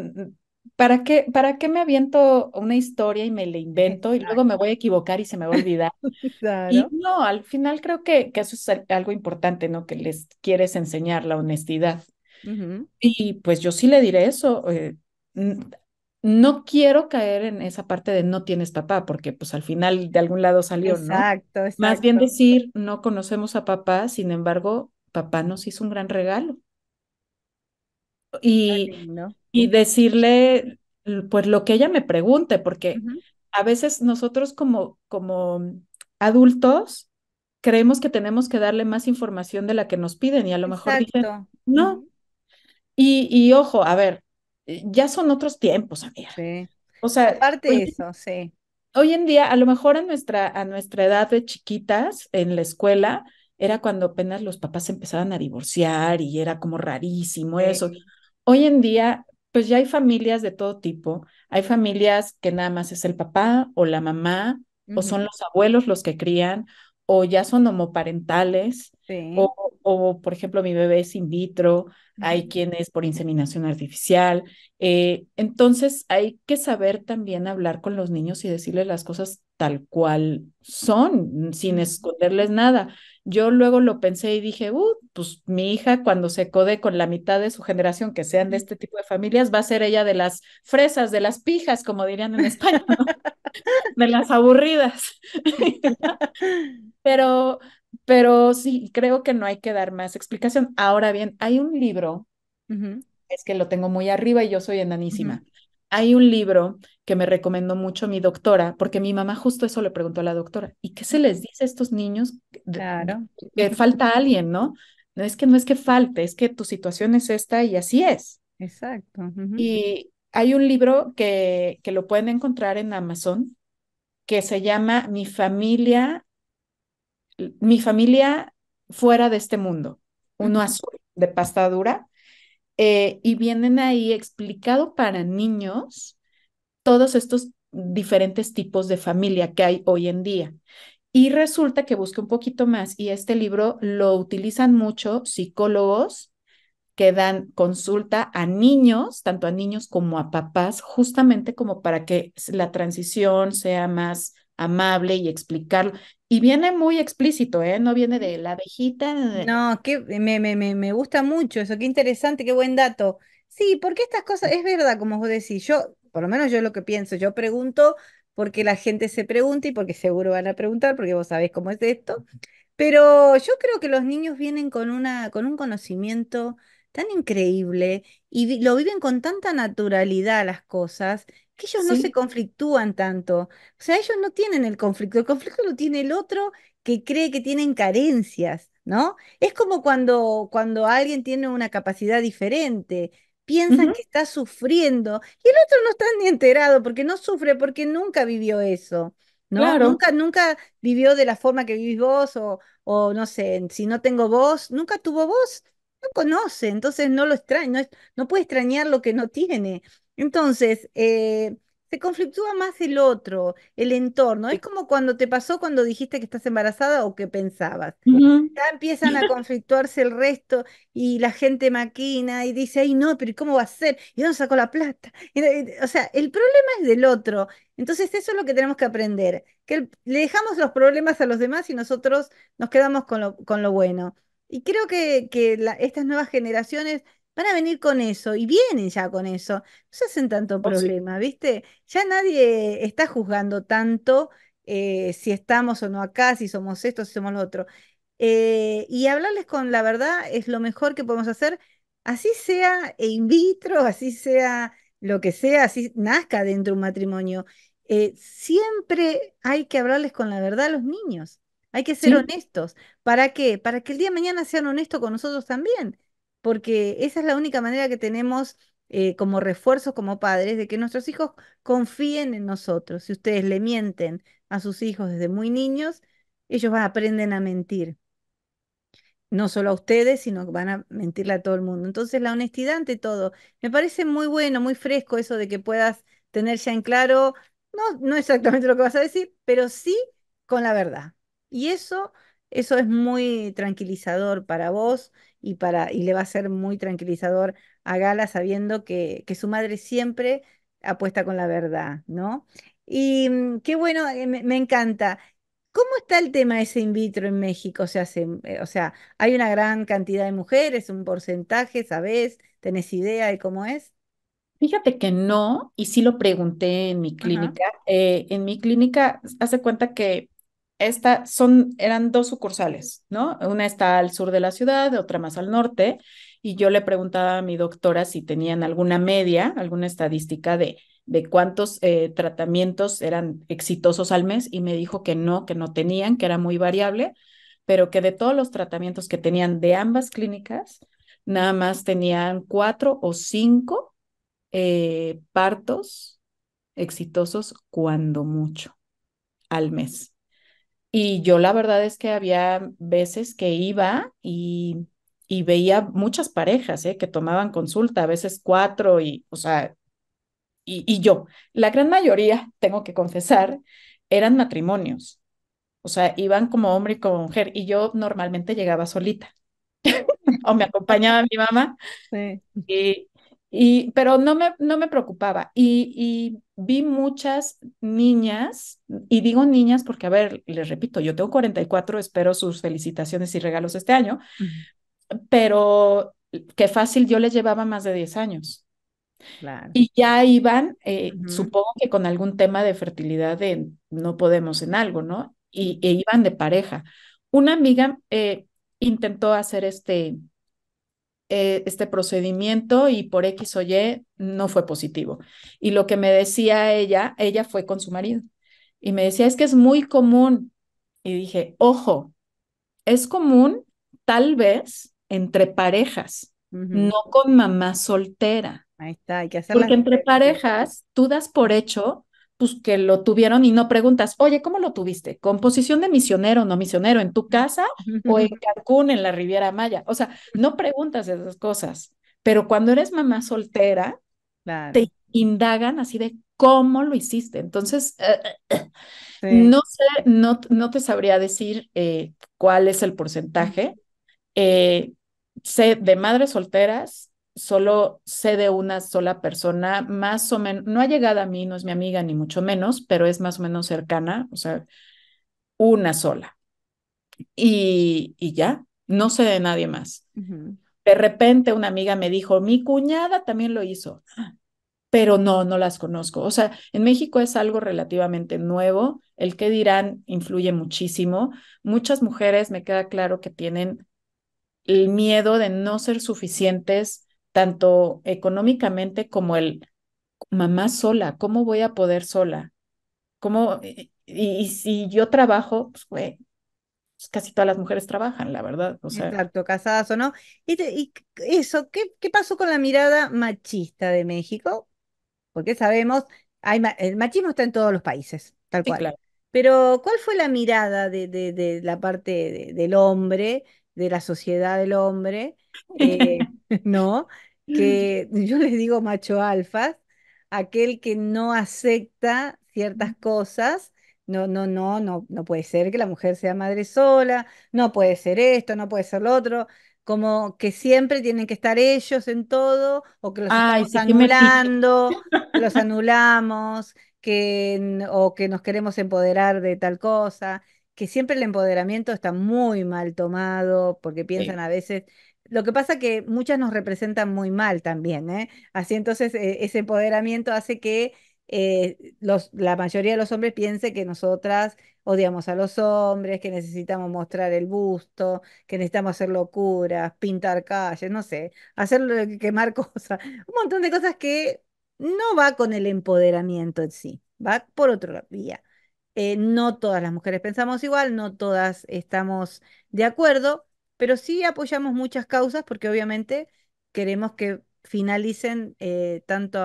¿para qué, ¿para qué me aviento una historia y me la invento y luego me voy a equivocar y se me va a olvidar? Y no, al final creo que, eso es algo importante, ¿no? Que les quieres enseñar la honestidad. Y pues yo sí le diré eso. Eh, no quiero caer en esa parte de no tienes papá, porque pues al final de algún lado salió, ¿no? Exacto. Más bien decir, no conocemos a papá, sin embargo, papá nos hizo un gran regalo. Y, y decirle pues lo que ella me pregunte, porque a veces nosotros como, como adultos creemos que tenemos que darle más información de la que nos piden y a lo mejor dicen, no. y, ojo, a ver, eh, ya son otros tiempos, amiga. Sí. O sea, aparte de eso, sí. Hoy en día, a lo mejor a nuestra, a nuestra edad de chiquitas en la escuela, era cuando apenas los papás empezaban a divorciar y era como rarísimo eso. Hoy en día pues ya hay familias de todo tipo. Hay familias que nada más es el papá o la mamá, o son los abuelos los que crían, o ya son homoparentales, o, por ejemplo mi bebé es in vitro, hay quienes por inseminación artificial. Eh, entonces hay que saber también hablar con los niños y decirles las cosas tal cual son, sin esconderles nada. Yo luego lo pensé y dije, uh, pues mi hija cuando se code con la mitad de su generación que sean de este tipo de familias, va a ser ella de las fresas, de las pijas, como dirían en España, de las aburridas. pero, pero sí, creo que no hay que dar más explicación. Ahora bien, hay un libro, es que lo tengo muy arriba y yo soy enanísima. Hay un libro que me recomendó mucho mi doctora, porque mi mamá justo eso le preguntó a la doctora, ¿y qué se les dice a estos niños? Claro. Que falta alguien, ¿no? No es que no es que falte, es que tu situación es esta y así es. Exacto. Y hay un libro que, que lo pueden encontrar en Amazon que se llama Mi familia, mi familia fuera de este mundo, uno azul de pasta dura, eh, y vienen ahí explicado para niños todos estos diferentes tipos de familia que hay hoy en día. Y resulta que busqué un poquito más y este libro lo utilizan mucho psicólogos que dan consulta a niños, tanto a niños como a papás, justamente como para que la transición sea más amable y explicarlo. Y viene muy explícito, ¿eh? No viene de la abejita. No, que me, me, me gusta mucho eso, qué interesante, qué buen dato. Sí, porque estas cosas, es verdad, como vos decís, yo por lo menos yo lo que pienso, yo pregunto porque la gente se pregunta y porque seguro van a preguntar, porque vos sabés cómo es esto, pero yo creo que los niños vienen con, una, con un conocimiento tan increíble y lo viven con tanta naturalidad las cosas que ellos no se conflictúan tanto. O sea, ellos no tienen el conflicto, el conflicto lo tiene el otro que cree que tienen carencias, ¿no? Es como cuando, cuando alguien tiene una capacidad diferente piensan que está sufriendo y el otro no está ni enterado porque no sufre, porque nunca vivió eso. ¿no? Nunca, nunca vivió de la forma que vivís vos o, no sé, si no tengo voz, nunca tuvo voz, no conoce, entonces no lo extraña, no, no, puede extrañar lo que no tiene. Entonces, eh, se conflictúa más el otro, el entorno. Es como cuando te pasó cuando dijiste que estás embarazada o que pensabas. Ya empiezan a conflictuarse el resto y la gente maquina y dice, ay no, pero ¿cómo va a ser? ¿Y no saco la plata? o sea, el problema es del otro. Entonces eso es lo que tenemos que aprender, que le dejamos los problemas a los demás y nosotros nos quedamos con lo, bueno. Y creo que, estas nuevas generaciones van a venir con eso y vienen ya con eso. No se hacen tanto oh, problema, ¿viste? Ya nadie está juzgando tanto eh, si estamos o no acá, si somos esto, si somos lo otro. Eh, y hablarles con la verdad es lo mejor que podemos hacer, así sea in vitro, así sea lo que sea, así nazca dentro de un matrimonio. Eh, siempre hay que hablarles con la verdad a los niños. Hay que ser honestos. ¿Para qué? Para que el día de mañana sean honestos con nosotros también porque esa es la única manera que tenemos eh, como refuerzo como padres de que nuestros hijos confíen en nosotros. Si ustedes le mienten a sus hijos desde muy niños, ellos aprenden a mentir. No solo a ustedes, sino que van a mentirle a todo el mundo. Entonces, la honestidad ante todo. Me parece muy bueno, muy fresco eso de que puedas tener ya en claro, no, no exactamente lo que vas a decir, pero sí con la verdad. Y eso, eso es muy tranquilizador para vos y, para, y le va a ser muy tranquilizador a Gala sabiendo que, que su madre siempre apuesta con la verdad, ¿no? Y mm, qué bueno, eh, me, encanta. ¿Cómo está el tema ese in vitro en México? O sea, mm, eh, o sea, hay una gran cantidad de mujeres, un porcentaje, ¿sabes? ¿Tenés idea de cómo es? Fíjate que no, y sí lo pregunté en mi clínica. Eh, en mi clínica, hace cuenta que esta son, eran dos sucursales, ¿no? Una está al sur de la ciudad, otra más al norte, y yo le preguntaba a mi doctora si tenían alguna media, alguna estadística de, de cuántos eh, tratamientos eran exitosos al mes, y me dijo que no, que no tenían, que era muy variable, pero que de todos los tratamientos que tenían de ambas clínicas, nada más tenían cuatro o cinco eh, partos exitosos cuando mucho al mes. Y yo la verdad es que había veces que iba y, y veía muchas parejas ¿eh? que tomaban consulta, a veces cuatro y, o sea, y, y yo. La gran mayoría, tengo que confesar, eran matrimonios. O sea, iban como hombre y como mujer y yo normalmente llegaba solita. o me acompañaba mi mamá. Y, pero no me, no me preocupaba. Y, vi muchas niñas, y digo niñas porque, a ver, les repito, yo tengo 44, espero sus felicitaciones y regalos este año, pero qué fácil, yo les llevaba más de 10 años. Y ya iban, eh, supongo que con algún tema de fertilidad de no podemos en algo, ¿no? Y e iban de pareja. Una amiga eh, intentó hacer este eh, este procedimiento y por X o Y no fue positivo. Y lo que me decía ella, ella fue con su marido. Y me decía, es que es muy común. Y dije, ojo, es común tal vez entre parejas, no con mamá soltera. Ahí está, hay que hacer Porque entre parejas tú das por hecho pues, que lo tuvieron y no preguntas, oye, ¿cómo lo tuviste? ¿Con posición de misionero o no misionero? ¿En tu casa o en Cancún, en la Riviera Maya? O sea, no preguntas esas cosas, pero cuando eres mamá soltera, te indagan así de cómo lo hiciste. Entonces, eh, eh, eh, no sé, no, te sabría decir cuál es el porcentaje. sé de madres solteras solo sé de una sola persona, más o menos, no ha llegado a mí, no es mi amiga ni mucho menos, pero es más o menos cercana, o sea, una sola. Y, ya, no sé de nadie más. De repente una amiga me dijo, mi cuñada también lo hizo, pero no, no las conozco. O sea, en México es algo relativamente nuevo, el que dirán influye muchísimo. Muchas mujeres, me queda claro que tienen el miedo de no ser suficientes tanto económicamente como el mamá sola, ¿cómo voy a poder sola? ¿Cómo? Y, si yo trabajo, pues, pues, casi todas las mujeres trabajan, la verdad. O sea, Exacto, casadas o no. Y, eso, ¿qué, ¿qué pasó con la mirada machista de México? Porque sabemos, hay, el machismo está en todos los países, tal cual. Pero, ¿cuál fue la mirada de, de, la parte del hombre, de la sociedad del hombre? Eh, ¿no? Que yo les digo macho alfas aquel que no acepta ciertas cosas. No, no, no, no, no puede ser que la mujer sea madre sola, no puede ser esto, no puede ser lo otro, como que siempre tienen que estar ellos en todo, o que los estamos anulando, los anulamos, que, o que nos queremos empoderar de tal cosa, que siempre el empoderamiento está muy mal tomado, porque piensan a veces lo que pasa que muchas nos representan muy mal también, ¿eh? Así entonces eh, ese empoderamiento hace que eh, la mayoría de los hombres piense que nosotras odiamos a los hombres, que necesitamos mostrar el busto, que necesitamos hacer locuras, pintar calles, no sé, hacer quemar cosas, un montón de cosas que no va con el empoderamiento en sí, va por otra vía. Eh, no todas las mujeres pensamos igual, no todas estamos de acuerdo, pero sí apoyamos muchas causas porque obviamente queremos que finalicen eh, tanto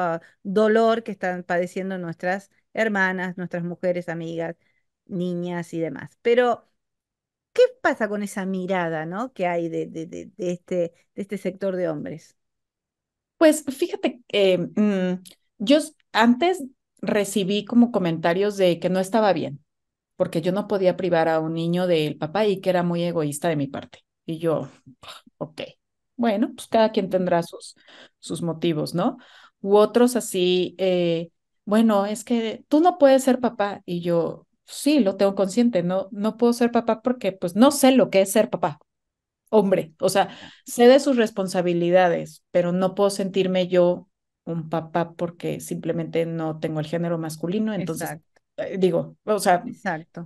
dolor que están padeciendo nuestras hermanas, nuestras mujeres, amigas, niñas y demás. Pero, ¿qué pasa con esa mirada ¿no? que hay de, este, este, sector de hombres? Pues fíjate, mm, yo antes recibí como comentarios de que no estaba bien, porque yo no podía privar a un niño del papá y que era muy egoísta de mi parte. Y yo, ok, bueno, pues cada quien tendrá sus, sus motivos, ¿no? U otros así, eh, bueno, es que tú no puedes ser papá. Y yo, sí, lo tengo consciente, no, no puedo ser papá porque pues no sé lo que es ser papá. Hombre, o sea, sé de sus responsabilidades, pero no puedo sentirme yo un papá porque simplemente no tengo el género masculino, entonces eh, digo, o sea,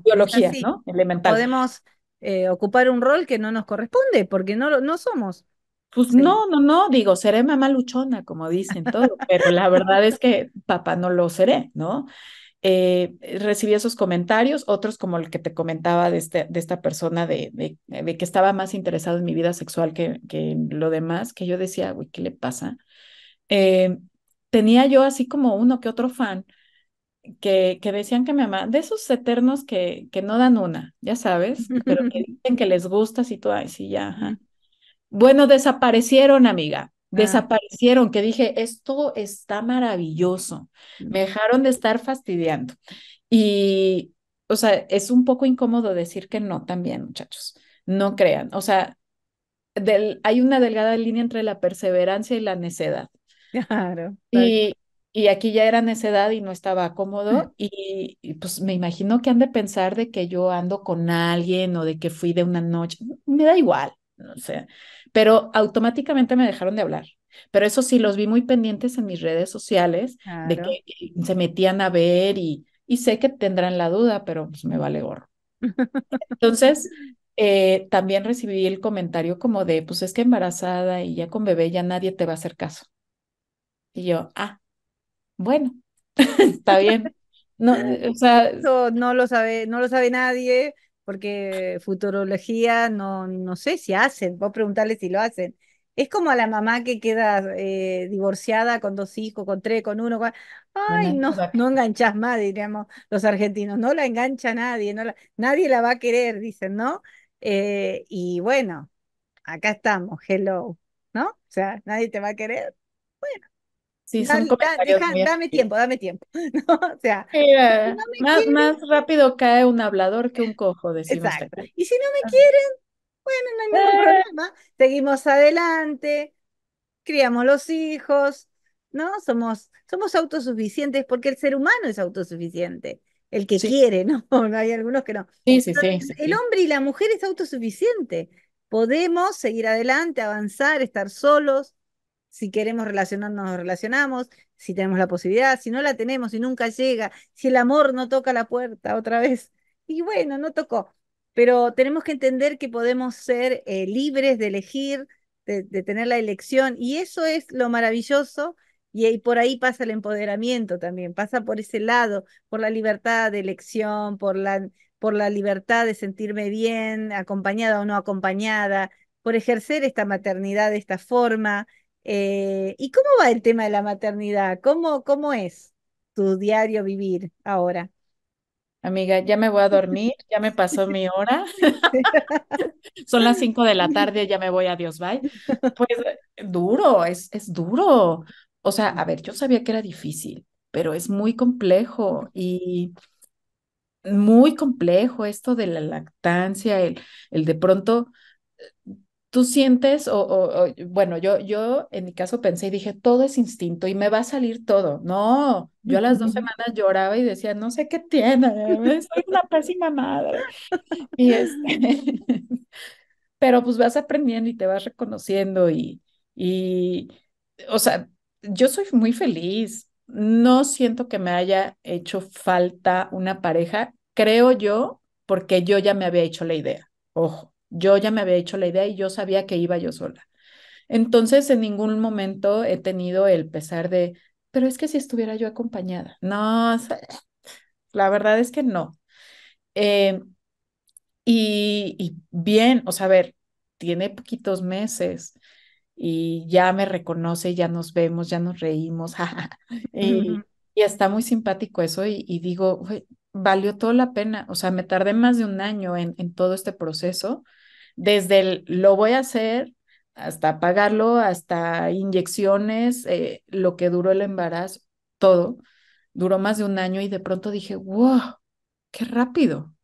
biología, ¿no? Elemental. Podemos eh, ocupar un rol que no nos corresponde, porque no, no somos. Pues no, no, no, digo, seré mamá luchona, como dicen todos, pero la verdad es que papá no lo seré, ¿no? Eh, recibí esos comentarios, otros como el que te comentaba de, este, de esta persona de, que estaba más interesado en mi vida sexual que, que lo demás, que yo decía, güey, ¿qué le pasa? Eh, tenía yo así como uno que otro fan que, decían que mi mamá, de esos eternos que, que no dan una, ya sabes, pero que dicen que les gusta, si tú, así ya, Bueno, desaparecieron, amiga, ah. desaparecieron, que dije, esto está maravilloso, me dejaron de estar fastidiando. Y, o sea, es un poco incómodo decir que no también, muchachos, no crean, o sea, del, hay una delgada línea entre la perseverancia y la necedad. Claro. Y, y aquí ya era en esa edad y no estaba cómodo y, pues me imagino que han de pensar de que yo ando con alguien o de que fui de una noche, me da igual, no sé, pero automáticamente me dejaron de hablar. Pero eso sí, los vi muy pendientes en mis redes sociales de que, se metían a ver y, sé que tendrán la duda, pero pues me vale gorro. Entonces, eh, también recibí el comentario como de, pues es que embarazada y ya con bebé ya nadie te va a hacer caso. Y yo, ah, bueno, está bien. No, eh, sea, Eso no lo sabe, no lo sabe nadie, porque futurología no, no sé si hacen, vos preguntarle si lo hacen. Es como a la mamá que queda eh, divorciada con dos hijos, con tres, con uno. Ay, no, no enganchás más, diríamos los argentinos. No la engancha nadie, no nadie la va a querer, dicen, ¿no? Eh, y bueno, acá estamos, hello, ¿no? O sea, nadie te va a querer. Bueno, dame tiempo, dame tiempo. O sea, más, rápido cae un hablador que un cojo, decimos. Y si no me ah. quieren, bueno, no hay ningún eh. problema. Seguimos adelante, criamos los hijos, ¿no? Somos, somos autosuficientes porque el ser humano es autosuficiente. El que quiere, ¿no? Hay algunos que no. Sí, sí, sí. El hombre y la mujer es autosuficiente. Podemos seguir adelante, avanzar, estar solos, si queremos relacionarnos, nos relacionamos, si tenemos la posibilidad, si no la tenemos, si nunca llega, si el amor no toca la puerta otra vez. Y bueno, no tocó. Pero tenemos que entender que podemos ser eh, libres de elegir, de, tener la elección, y eso es lo maravilloso. Y, y por ahí pasa el empoderamiento también, pasa por ese lado, por la libertad de elección, por la, por la libertad de sentirme bien, acompañada o no acompañada, por ejercer esta maternidad de esta forma, eh, ¿Y cómo va el tema de la maternidad? ¿Cómo, cómo es tu diario vivir ahora? Amiga, ya me voy a dormir, ya me pasó mi hora. Son las cinco de la tarde, ya me voy, adiós, bye. Pues eh, duro, es, es duro. O sea, a ver, yo sabía que era difícil, pero es muy complejo y muy complejo esto de la lactancia, el, el de pronto eh, tú sientes, o, bueno, yo, yo en mi caso pensé y dije, todo es instinto y me va a salir todo. No, yo a las dos semanas lloraba y decía, no sé qué tiene, soy una pésima madre. Este, pero pues vas aprendiendo y te vas reconociendo y, y, o sea, yo soy muy feliz. No siento que me haya hecho falta una pareja, creo yo, porque yo ya me había hecho la idea. Ojo yo ya me había hecho la idea y yo sabía que iba yo sola. Entonces, en ningún momento he tenido el pesar de, pero es que si estuviera yo acompañada. No, la verdad es que no. Eh, y, bien, o sea, a ver, tiene poquitos meses y ya me reconoce, ya nos vemos, ya nos reímos. y, está muy simpático eso y, digo, valió toda la pena. O sea, me tardé más de un año en, en todo este proceso desde el lo voy a hacer hasta pagarlo, hasta inyecciones, eh, lo que duró el embarazo, todo. Duró más de un año y de pronto dije, wow, qué rápido.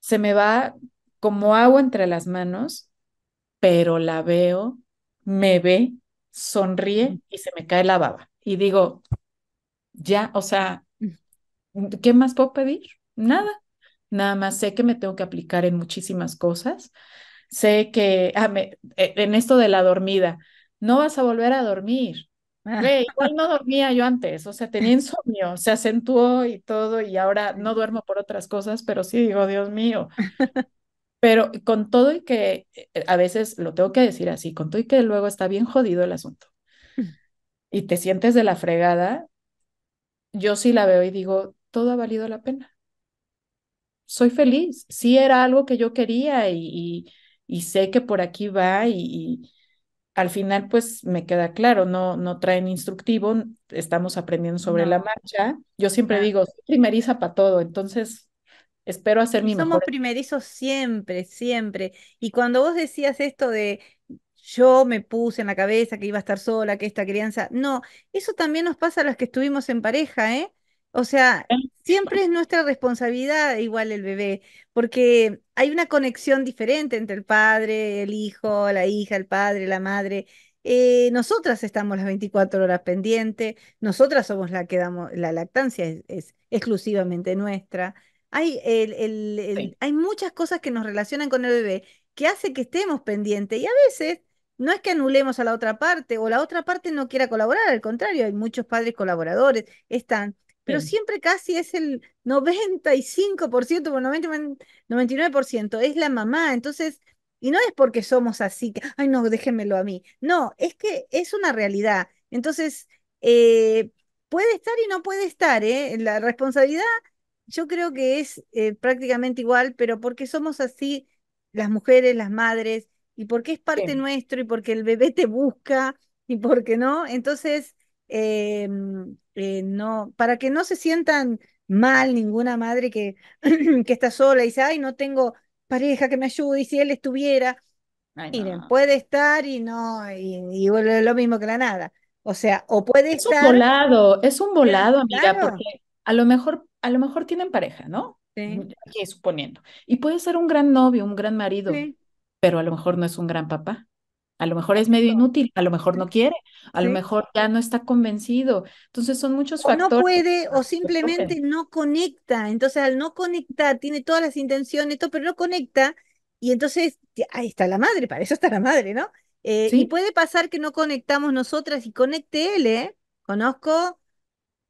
Se me va como agua entre las manos, pero la veo, me ve, sonríe y se me cae la baba. Y digo, ya, o sea, mm. ¿qué más puedo pedir? Nada. Nada más sé que me tengo que aplicar en muchísimas cosas. Sé que ah, eh, en esto de la dormida, no vas a volver a dormir. Ah. igual no dormía yo antes, o sea, tenía insomnio, se acentuó y todo, y ahora no duermo por otras cosas, pero sí digo, Dios mío. Pero con todo y que, eh, eh, a veces lo tengo que decir así, con todo y que luego está bien jodido el asunto mm. y te sientes de la fregada, yo sí la veo y digo, todo ha valido la pena soy feliz, sí era algo que yo quería y, sé que por aquí va y, al final pues me queda claro, no, no traen instructivo, estamos aprendiendo sobre la marcha. Yo siempre digo, primeriza para todo, entonces espero hacer mi Somos primerizos siempre, siempre. Y cuando vos decías esto de yo me puse en la cabeza que iba a estar sola, que esta crianza, no, eso también nos pasa a las que estuvimos en pareja, ¿eh? O sea, em, siempre es nuestra responsabilidad igual el bebé, porque hay una conexión diferente entre el padre, el hijo, la hija, el padre, la madre. Eh, nosotras estamos las 24 horas pendientes, nosotras somos la que damos, la lactancia es, exclusivamente nuestra. Hay, el, hay muchas cosas que nos relacionan con el bebé que hace que estemos pendientes y a veces no es que anulemos a la otra parte o la otra parte no quiera colaborar, al contrario, hay muchos padres colaboradores, están, pero siempre casi es el 95%, 99% es la mamá. Entonces, y no es porque somos así, que, ay, no, déjenmelo a mí. No, es que es una realidad. Entonces, eh, puede estar y no puede estar, ¿eh? La responsabilidad yo creo que es eh, prácticamente igual, pero porque somos así las mujeres, las madres, y porque es parte nuestro, y porque el bebé te busca, y porque no. Entonces, em, eh, no, para que no se sientan mal ninguna madre que, que está sola y dice, ay, no tengo pareja que me ayude, y si él estuviera, miren, puede estar y no, y, vuelve lo mismo que la nada. O sea, o puede estar. Es un volado, es un volado, amiga, porque a lo mejor, a lo mejor tienen pareja, ¿no? Aquí suponiendo. Y puede ser un gran novio, un gran marido, pero a lo mejor no es un gran papá. A lo mejor es medio inútil, a lo mejor no quiere, a lo mejor ya no está convencido. Entonces son muchos o No puede o simplemente no conecta. Entonces al no conectar tiene todas las intenciones, pero no conecta y entonces ahí está la madre, para eso está la madre, ¿no? Eh, y puede pasar que no conectamos nosotras y conecte él, ¿eh? Conozco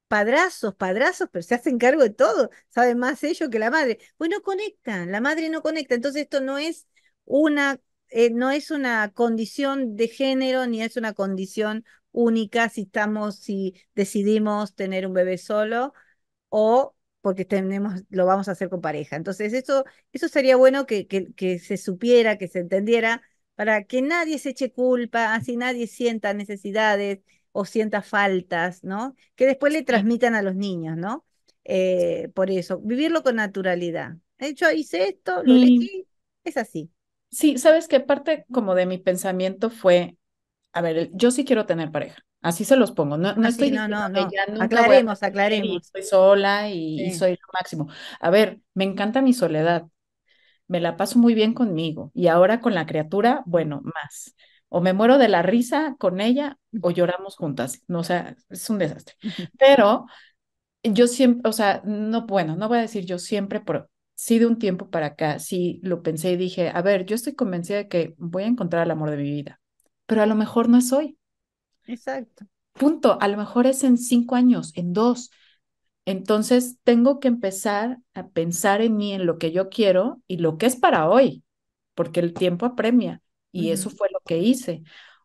padrazos, padrazos, pero se hacen cargo de todo, saben más ellos que la madre. Pues no conectan, la madre no conecta, entonces esto no es una eh, no es una condición de género ni es una condición única si estamos, si decidimos tener un bebé solo o porque tenemos, lo vamos a hacer con pareja. Entonces, eso, eso sería bueno que, que, se supiera, que se entendiera, para que nadie se eche culpa, así nadie sienta necesidades o sienta faltas, ¿no? Que después le transmitan a los niños, ¿no? Eh, por eso, vivirlo con naturalidad. hecho hice esto, lo leí, es así. Sí, sabes qué? parte como de mi pensamiento fue, a ver, yo sí quiero tener pareja. Así se los pongo. No, no ah, no, no, no. aclaremos, aclaremos. Soy sola y, soy lo máximo. A ver, me encanta mi soledad. Me la paso muy bien conmigo. Y ahora con la criatura, bueno, más. O me muero de la risa con ella o lloramos juntas. No, o sea, es un desastre. Pero yo siempre, o sea, no, bueno, no voy a decir yo siempre, pero sí de un tiempo para acá, sí lo pensé y dije, a ver, yo estoy convencida de que voy a encontrar el amor de mi vida, pero a lo mejor no es hoy. Exacto. Punto, a lo mejor es en cinco años, en dos. Entonces tengo que empezar a pensar en mí, en lo que yo quiero y lo que es para hoy, porque el tiempo apremia y eso fue lo que hice.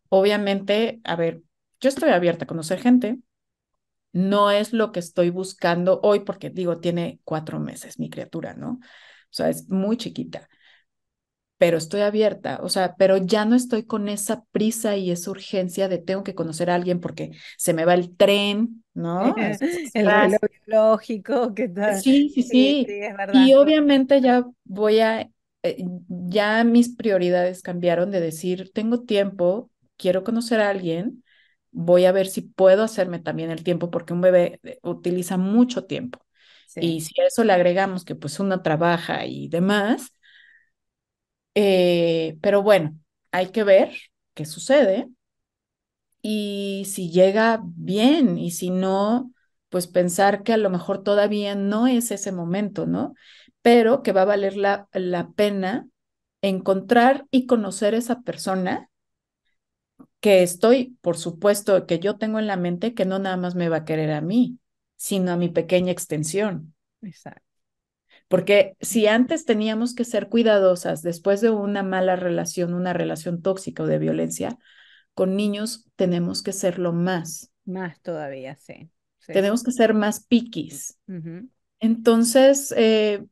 Obviamente, a ver, yo estoy abierta a conocer gente, no es lo que estoy buscando hoy porque digo, tiene cuatro meses mi criatura, ¿no? O sea, es muy chiquita, pero estoy abierta, o sea, pero ya no estoy con esa prisa y esa urgencia de tengo que conocer a alguien porque se me va el tren, ¿no? el reloj biológico, ¿qué tal? Sí, sí, sí. Y obviamente ya voy a, eh, ya mis prioridades cambiaron de decir, tengo tiempo, quiero conocer a alguien voy a ver si puedo hacerme también el tiempo, porque un bebé eh, utiliza mucho tiempo. Y si a eso le agregamos que pues uno trabaja y demás, eh, pero bueno, hay que ver qué sucede y si llega bien y si no, pues pensar que a lo mejor todavía no es ese momento, ¿no? Pero que va a valer la, pena encontrar y conocer esa persona que estoy, por supuesto, que yo tengo en la mente que no nada más me va a querer a mí, sino a mi pequeña extensión. Exacto. Porque si antes teníamos que ser cuidadosas después de una mala relación, una relación tóxica o de violencia, con niños tenemos que serlo más. Más todavía, sí. Tenemos que ser más piquis. Entonces, eh,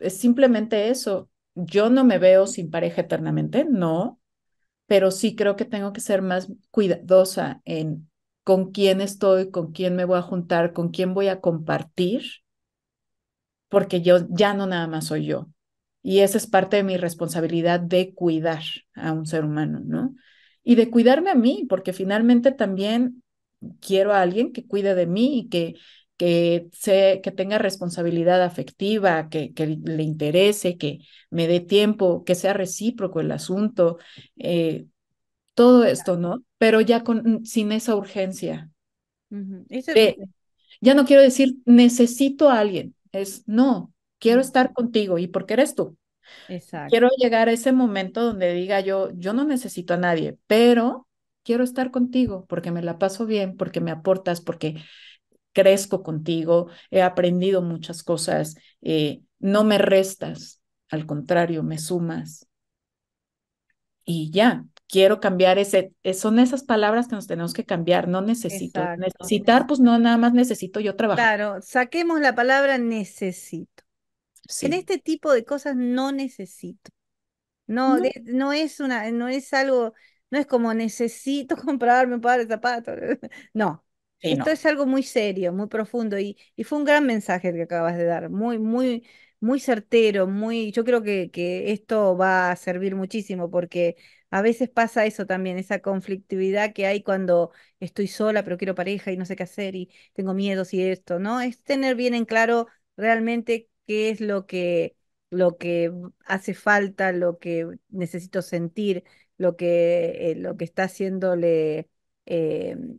es simplemente eso. Yo no me veo sin pareja eternamente, no pero sí creo que tengo que ser más cuidadosa en con quién estoy, con quién me voy a juntar, con quién voy a compartir, porque yo ya no nada más soy yo. Y esa es parte de mi responsabilidad de cuidar a un ser humano, ¿no? Y de cuidarme a mí, porque finalmente también quiero a alguien que cuide de mí y que, que, que tenga responsabilidad afectiva, que, que, le interese, que me dé tiempo, que sea recíproco el asunto, eh, todo esto, ¿no? Pero ya con, sin esa urgencia. ya no quiero decir necesito a alguien, es no, quiero estar contigo y porque eres tú. Quiero llegar a ese momento donde diga yo, yo no necesito a nadie, pero quiero estar contigo porque me la paso bien, porque me aportas, porque crezco contigo, he aprendido muchas cosas, eh, no me restas, al contrario, me sumas. Y ya, quiero cambiar ese, eh, son esas palabras que nos tenemos que cambiar, no necesito. Necesitar, pues no, nada más necesito yo trabajar. Claro, saquemos la palabra necesito. En este tipo de cosas no necesito. No, es una, no es algo, no es como necesito comprarme un par de zapatos. No, esto es algo muy serio, muy profundo y, y, fue un gran mensaje el que acabas de dar, muy, muy, muy certero, muy, yo creo que, que esto va a servir muchísimo porque a veces pasa eso también, esa conflictividad que hay cuando estoy sola pero quiero pareja y no sé qué hacer y tengo miedos y esto, ¿no? Es tener bien en claro realmente qué es lo que, lo que hace falta, lo que necesito sentir, lo que, eh, lo que está haciéndole... Em,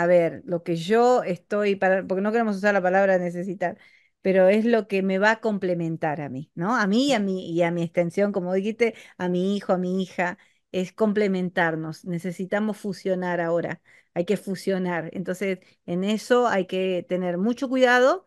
a ver, lo que yo estoy, para, porque no queremos usar la palabra necesitar, pero es lo que me va a complementar a mí, ¿no? A mí y a mi, y a mi extensión, como dijiste, a mi hijo, a mi hija, es complementarnos, necesitamos fusionar ahora, hay que fusionar. Entonces, en eso hay que tener mucho cuidado,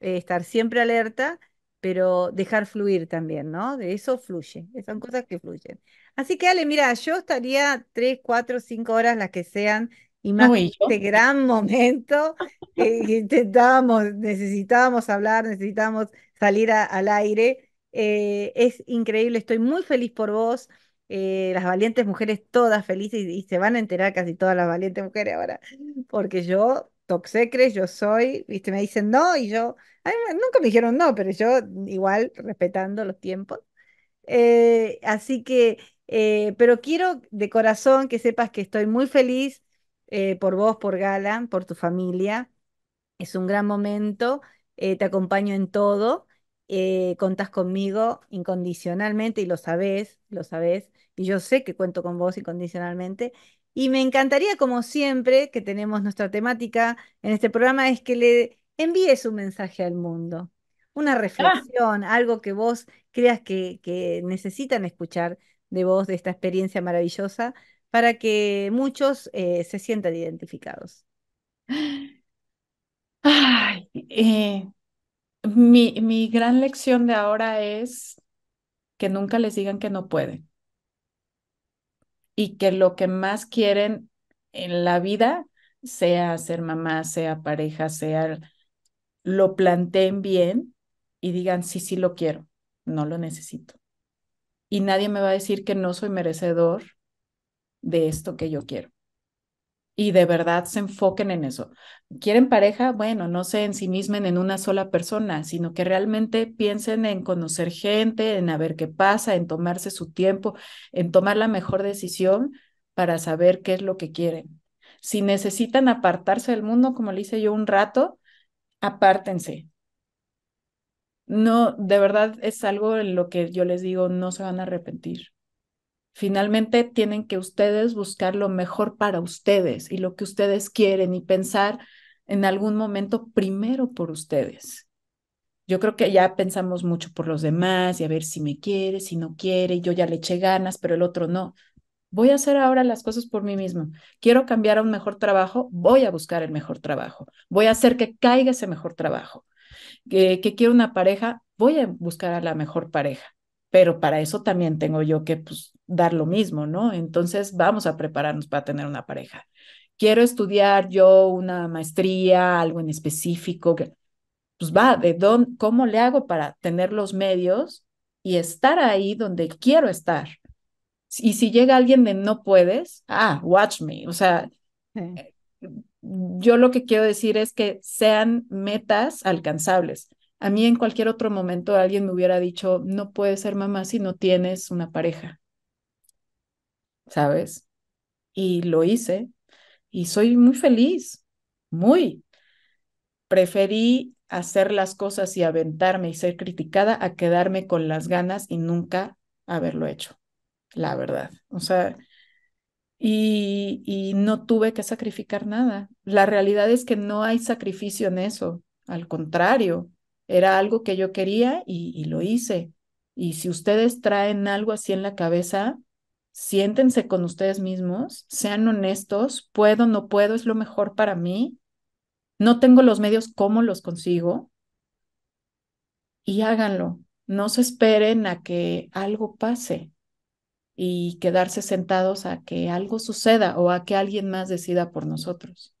eh, estar siempre alerta, pero dejar fluir también, ¿no? De eso fluye, eh, son cosas que fluyen. Así que Ale, mira, yo estaría tres, cuatro, cinco horas, las que sean, y más este gran momento eh, que intentábamos, necesitábamos hablar, necesitábamos salir al aire. Eh, es increíble, estoy muy feliz por vos. Eh, las valientes mujeres todas felices y, se van a enterar casi todas las valientes mujeres ahora, porque yo, top secret, yo soy, viste, me dicen no y yo, nunca me dijeron no, pero yo igual respetando los tiempos. así que, pero quiero de corazón que sepas que estoy muy feliz eh, por vos, por Gala, por tu familia. Es un gran momento, eh, te acompaño en todo, eh, contás conmigo incondicionalmente y lo sabés, lo sabes. y yo sé que cuento con vos incondicionalmente. Y me encantaría, como siempre, que tenemos nuestra temática en este programa, es que le envíes un mensaje al mundo, una ah. reflexión, algo que vos creas que necesitan escuchar de vos, de esta experiencia maravillosa para que muchos eh, se sientan identificados. Ay, eh, mi, mi gran lección de ahora es que nunca les digan que no pueden y que lo que más quieren en la vida, sea ser mamá, sea pareja, sea, lo planteen bien y digan, sí, sí lo quiero, no lo necesito. Y nadie me va a decir que no soy merecedor de esto que yo quiero. Y de verdad se enfoquen en eso. ¿Quieren pareja? Bueno, no se ensimismen en una sola persona, sino que realmente piensen en conocer gente, en a ver qué pasa, en tomarse su tiempo, en tomar la mejor decisión para saber qué es lo que quieren. Si necesitan apartarse del mundo, como le hice yo un rato, apártense, no, de verdad es algo en lo que yo les digo, no se van a arrepentir. Finalmente tienen que ustedes buscar lo mejor para ustedes y lo que ustedes quieren y pensar en algún momento primero por ustedes. Yo creo que ya pensamos mucho por los demás y a ver si me quiere, si no quiere, yo ya le eché ganas, pero el otro no. Voy a hacer ahora las cosas por mí mismo. Quiero cambiar a un mejor trabajo, voy a buscar el mejor trabajo. Voy a hacer que caiga ese mejor trabajo. Que, que quiero una pareja, voy a buscar a la mejor pareja pero para eso también tengo yo que pues, dar lo mismo, ¿no? Entonces vamos a prepararnos para tener una pareja. Quiero estudiar yo una maestría, algo en específico, que, pues va, ¿de dónde, cómo le hago para tener los medios y estar ahí donde quiero estar? Y si llega alguien de no puedes, ah, watch me, o sea, eh, yo lo que quiero decir es que sean metas alcanzables. A mí en cualquier otro momento alguien me hubiera dicho, no puedes ser mamá si no tienes una pareja, ¿sabes? Y lo hice y soy muy feliz, muy. Preferí hacer las cosas y aventarme y ser criticada a quedarme con las ganas y nunca haberlo hecho, la verdad. O sea, y, y, no tuve que sacrificar nada. La realidad es que no hay sacrificio en eso, al contrario, era algo que yo quería y, lo hice. Y si ustedes traen algo así en la cabeza, siéntense con ustedes mismos, sean honestos, puedo, no puedo, es lo mejor para mí, no tengo los medios, ¿cómo los consigo? Y háganlo, no se esperen a que algo pase y quedarse sentados a que algo suceda o a que alguien más decida por nosotros.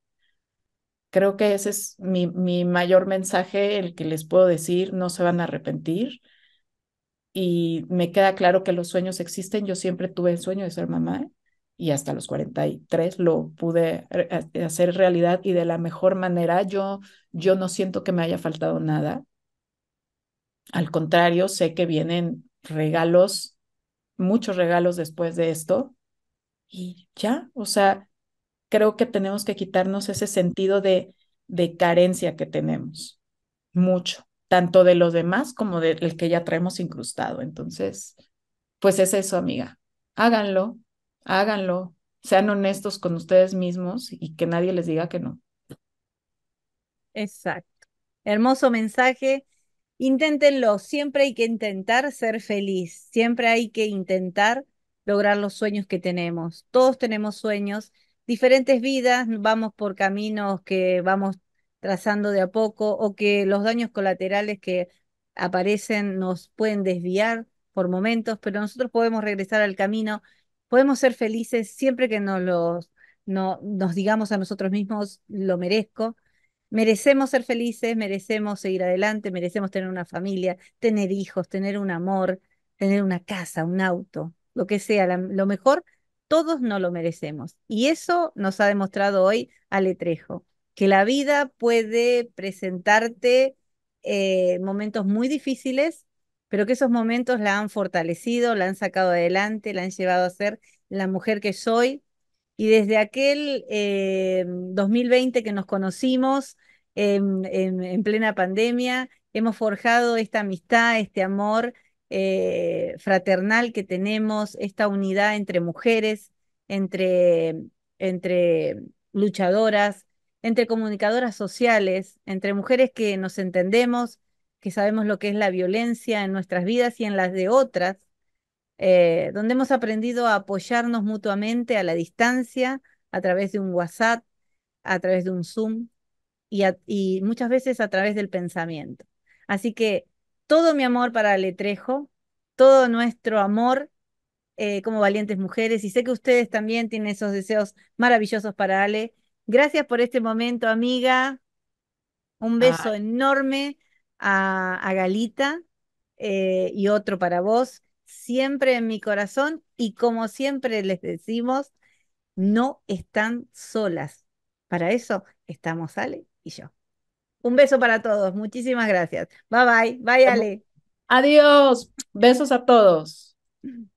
Creo que ese es mi, mayor mensaje, el que les puedo decir, no se van a arrepentir. Y me queda claro que los sueños existen. Yo siempre tuve el sueño de ser mamá y hasta los 43 lo pude eh, hacer realidad y de la mejor manera. Yo, yo no siento que me haya faltado nada. Al contrario, sé que vienen regalos, muchos regalos después de esto. Y ya, o sea, creo que tenemos que quitarnos ese sentido de, de carencia que tenemos, mucho, tanto de los demás como del que ya traemos incrustado. Entonces, pues es eso, amiga. Háganlo, háganlo, sean honestos con ustedes mismos y que nadie les diga que no. Exacto. Hermoso mensaje. Inténtenlo, siempre hay que intentar ser feliz, siempre hay que intentar lograr los sueños que tenemos. Todos tenemos sueños diferentes vidas, vamos por caminos que vamos trazando de a poco o que los daños colaterales que aparecen nos pueden desviar por momentos, pero nosotros podemos regresar al camino, podemos ser felices siempre que nos, los, no, nos digamos a nosotros mismos, lo merezco. Merecemos ser felices, merecemos seguir adelante, merecemos tener una familia, tener hijos, tener un amor, tener una casa, un auto, lo que sea. lo mejor todos no lo merecemos. Y eso nos ha demostrado hoy Aletrejo, que la vida puede presentarte eh, momentos muy difíciles, pero que esos momentos la han fortalecido, la han sacado adelante, la han llevado a ser la mujer que soy. Y desde aquel 2020 eh, que nos conocimos em, en plena pandemia, hemos forjado esta amistad, este amor eh, fraternal que tenemos, esta unidad entre mujeres, entre, entre luchadoras, entre comunicadoras sociales, entre mujeres que nos entendemos, que sabemos lo que es la violencia en nuestras vidas y en las de otras, eh, donde hemos aprendido a apoyarnos mutuamente a la distancia, a través de un WhatsApp, a través de un Zoom y muchas veces a través del pensamiento. Así que todo mi amor para Letrejo, todo nuestro amor eh, como valientes mujeres y sé que ustedes también tienen esos deseos maravillosos para Ale. Gracias por este momento, amiga. Un beso enorme a, Galita eh, y otro para vos, siempre en mi corazón y como siempre les decimos, no están solas. Para eso estamos Ale y yo. Un beso para todos. Muchísimas gracias. Bye bye. Bye, Ale. Adiós. Besos a todos.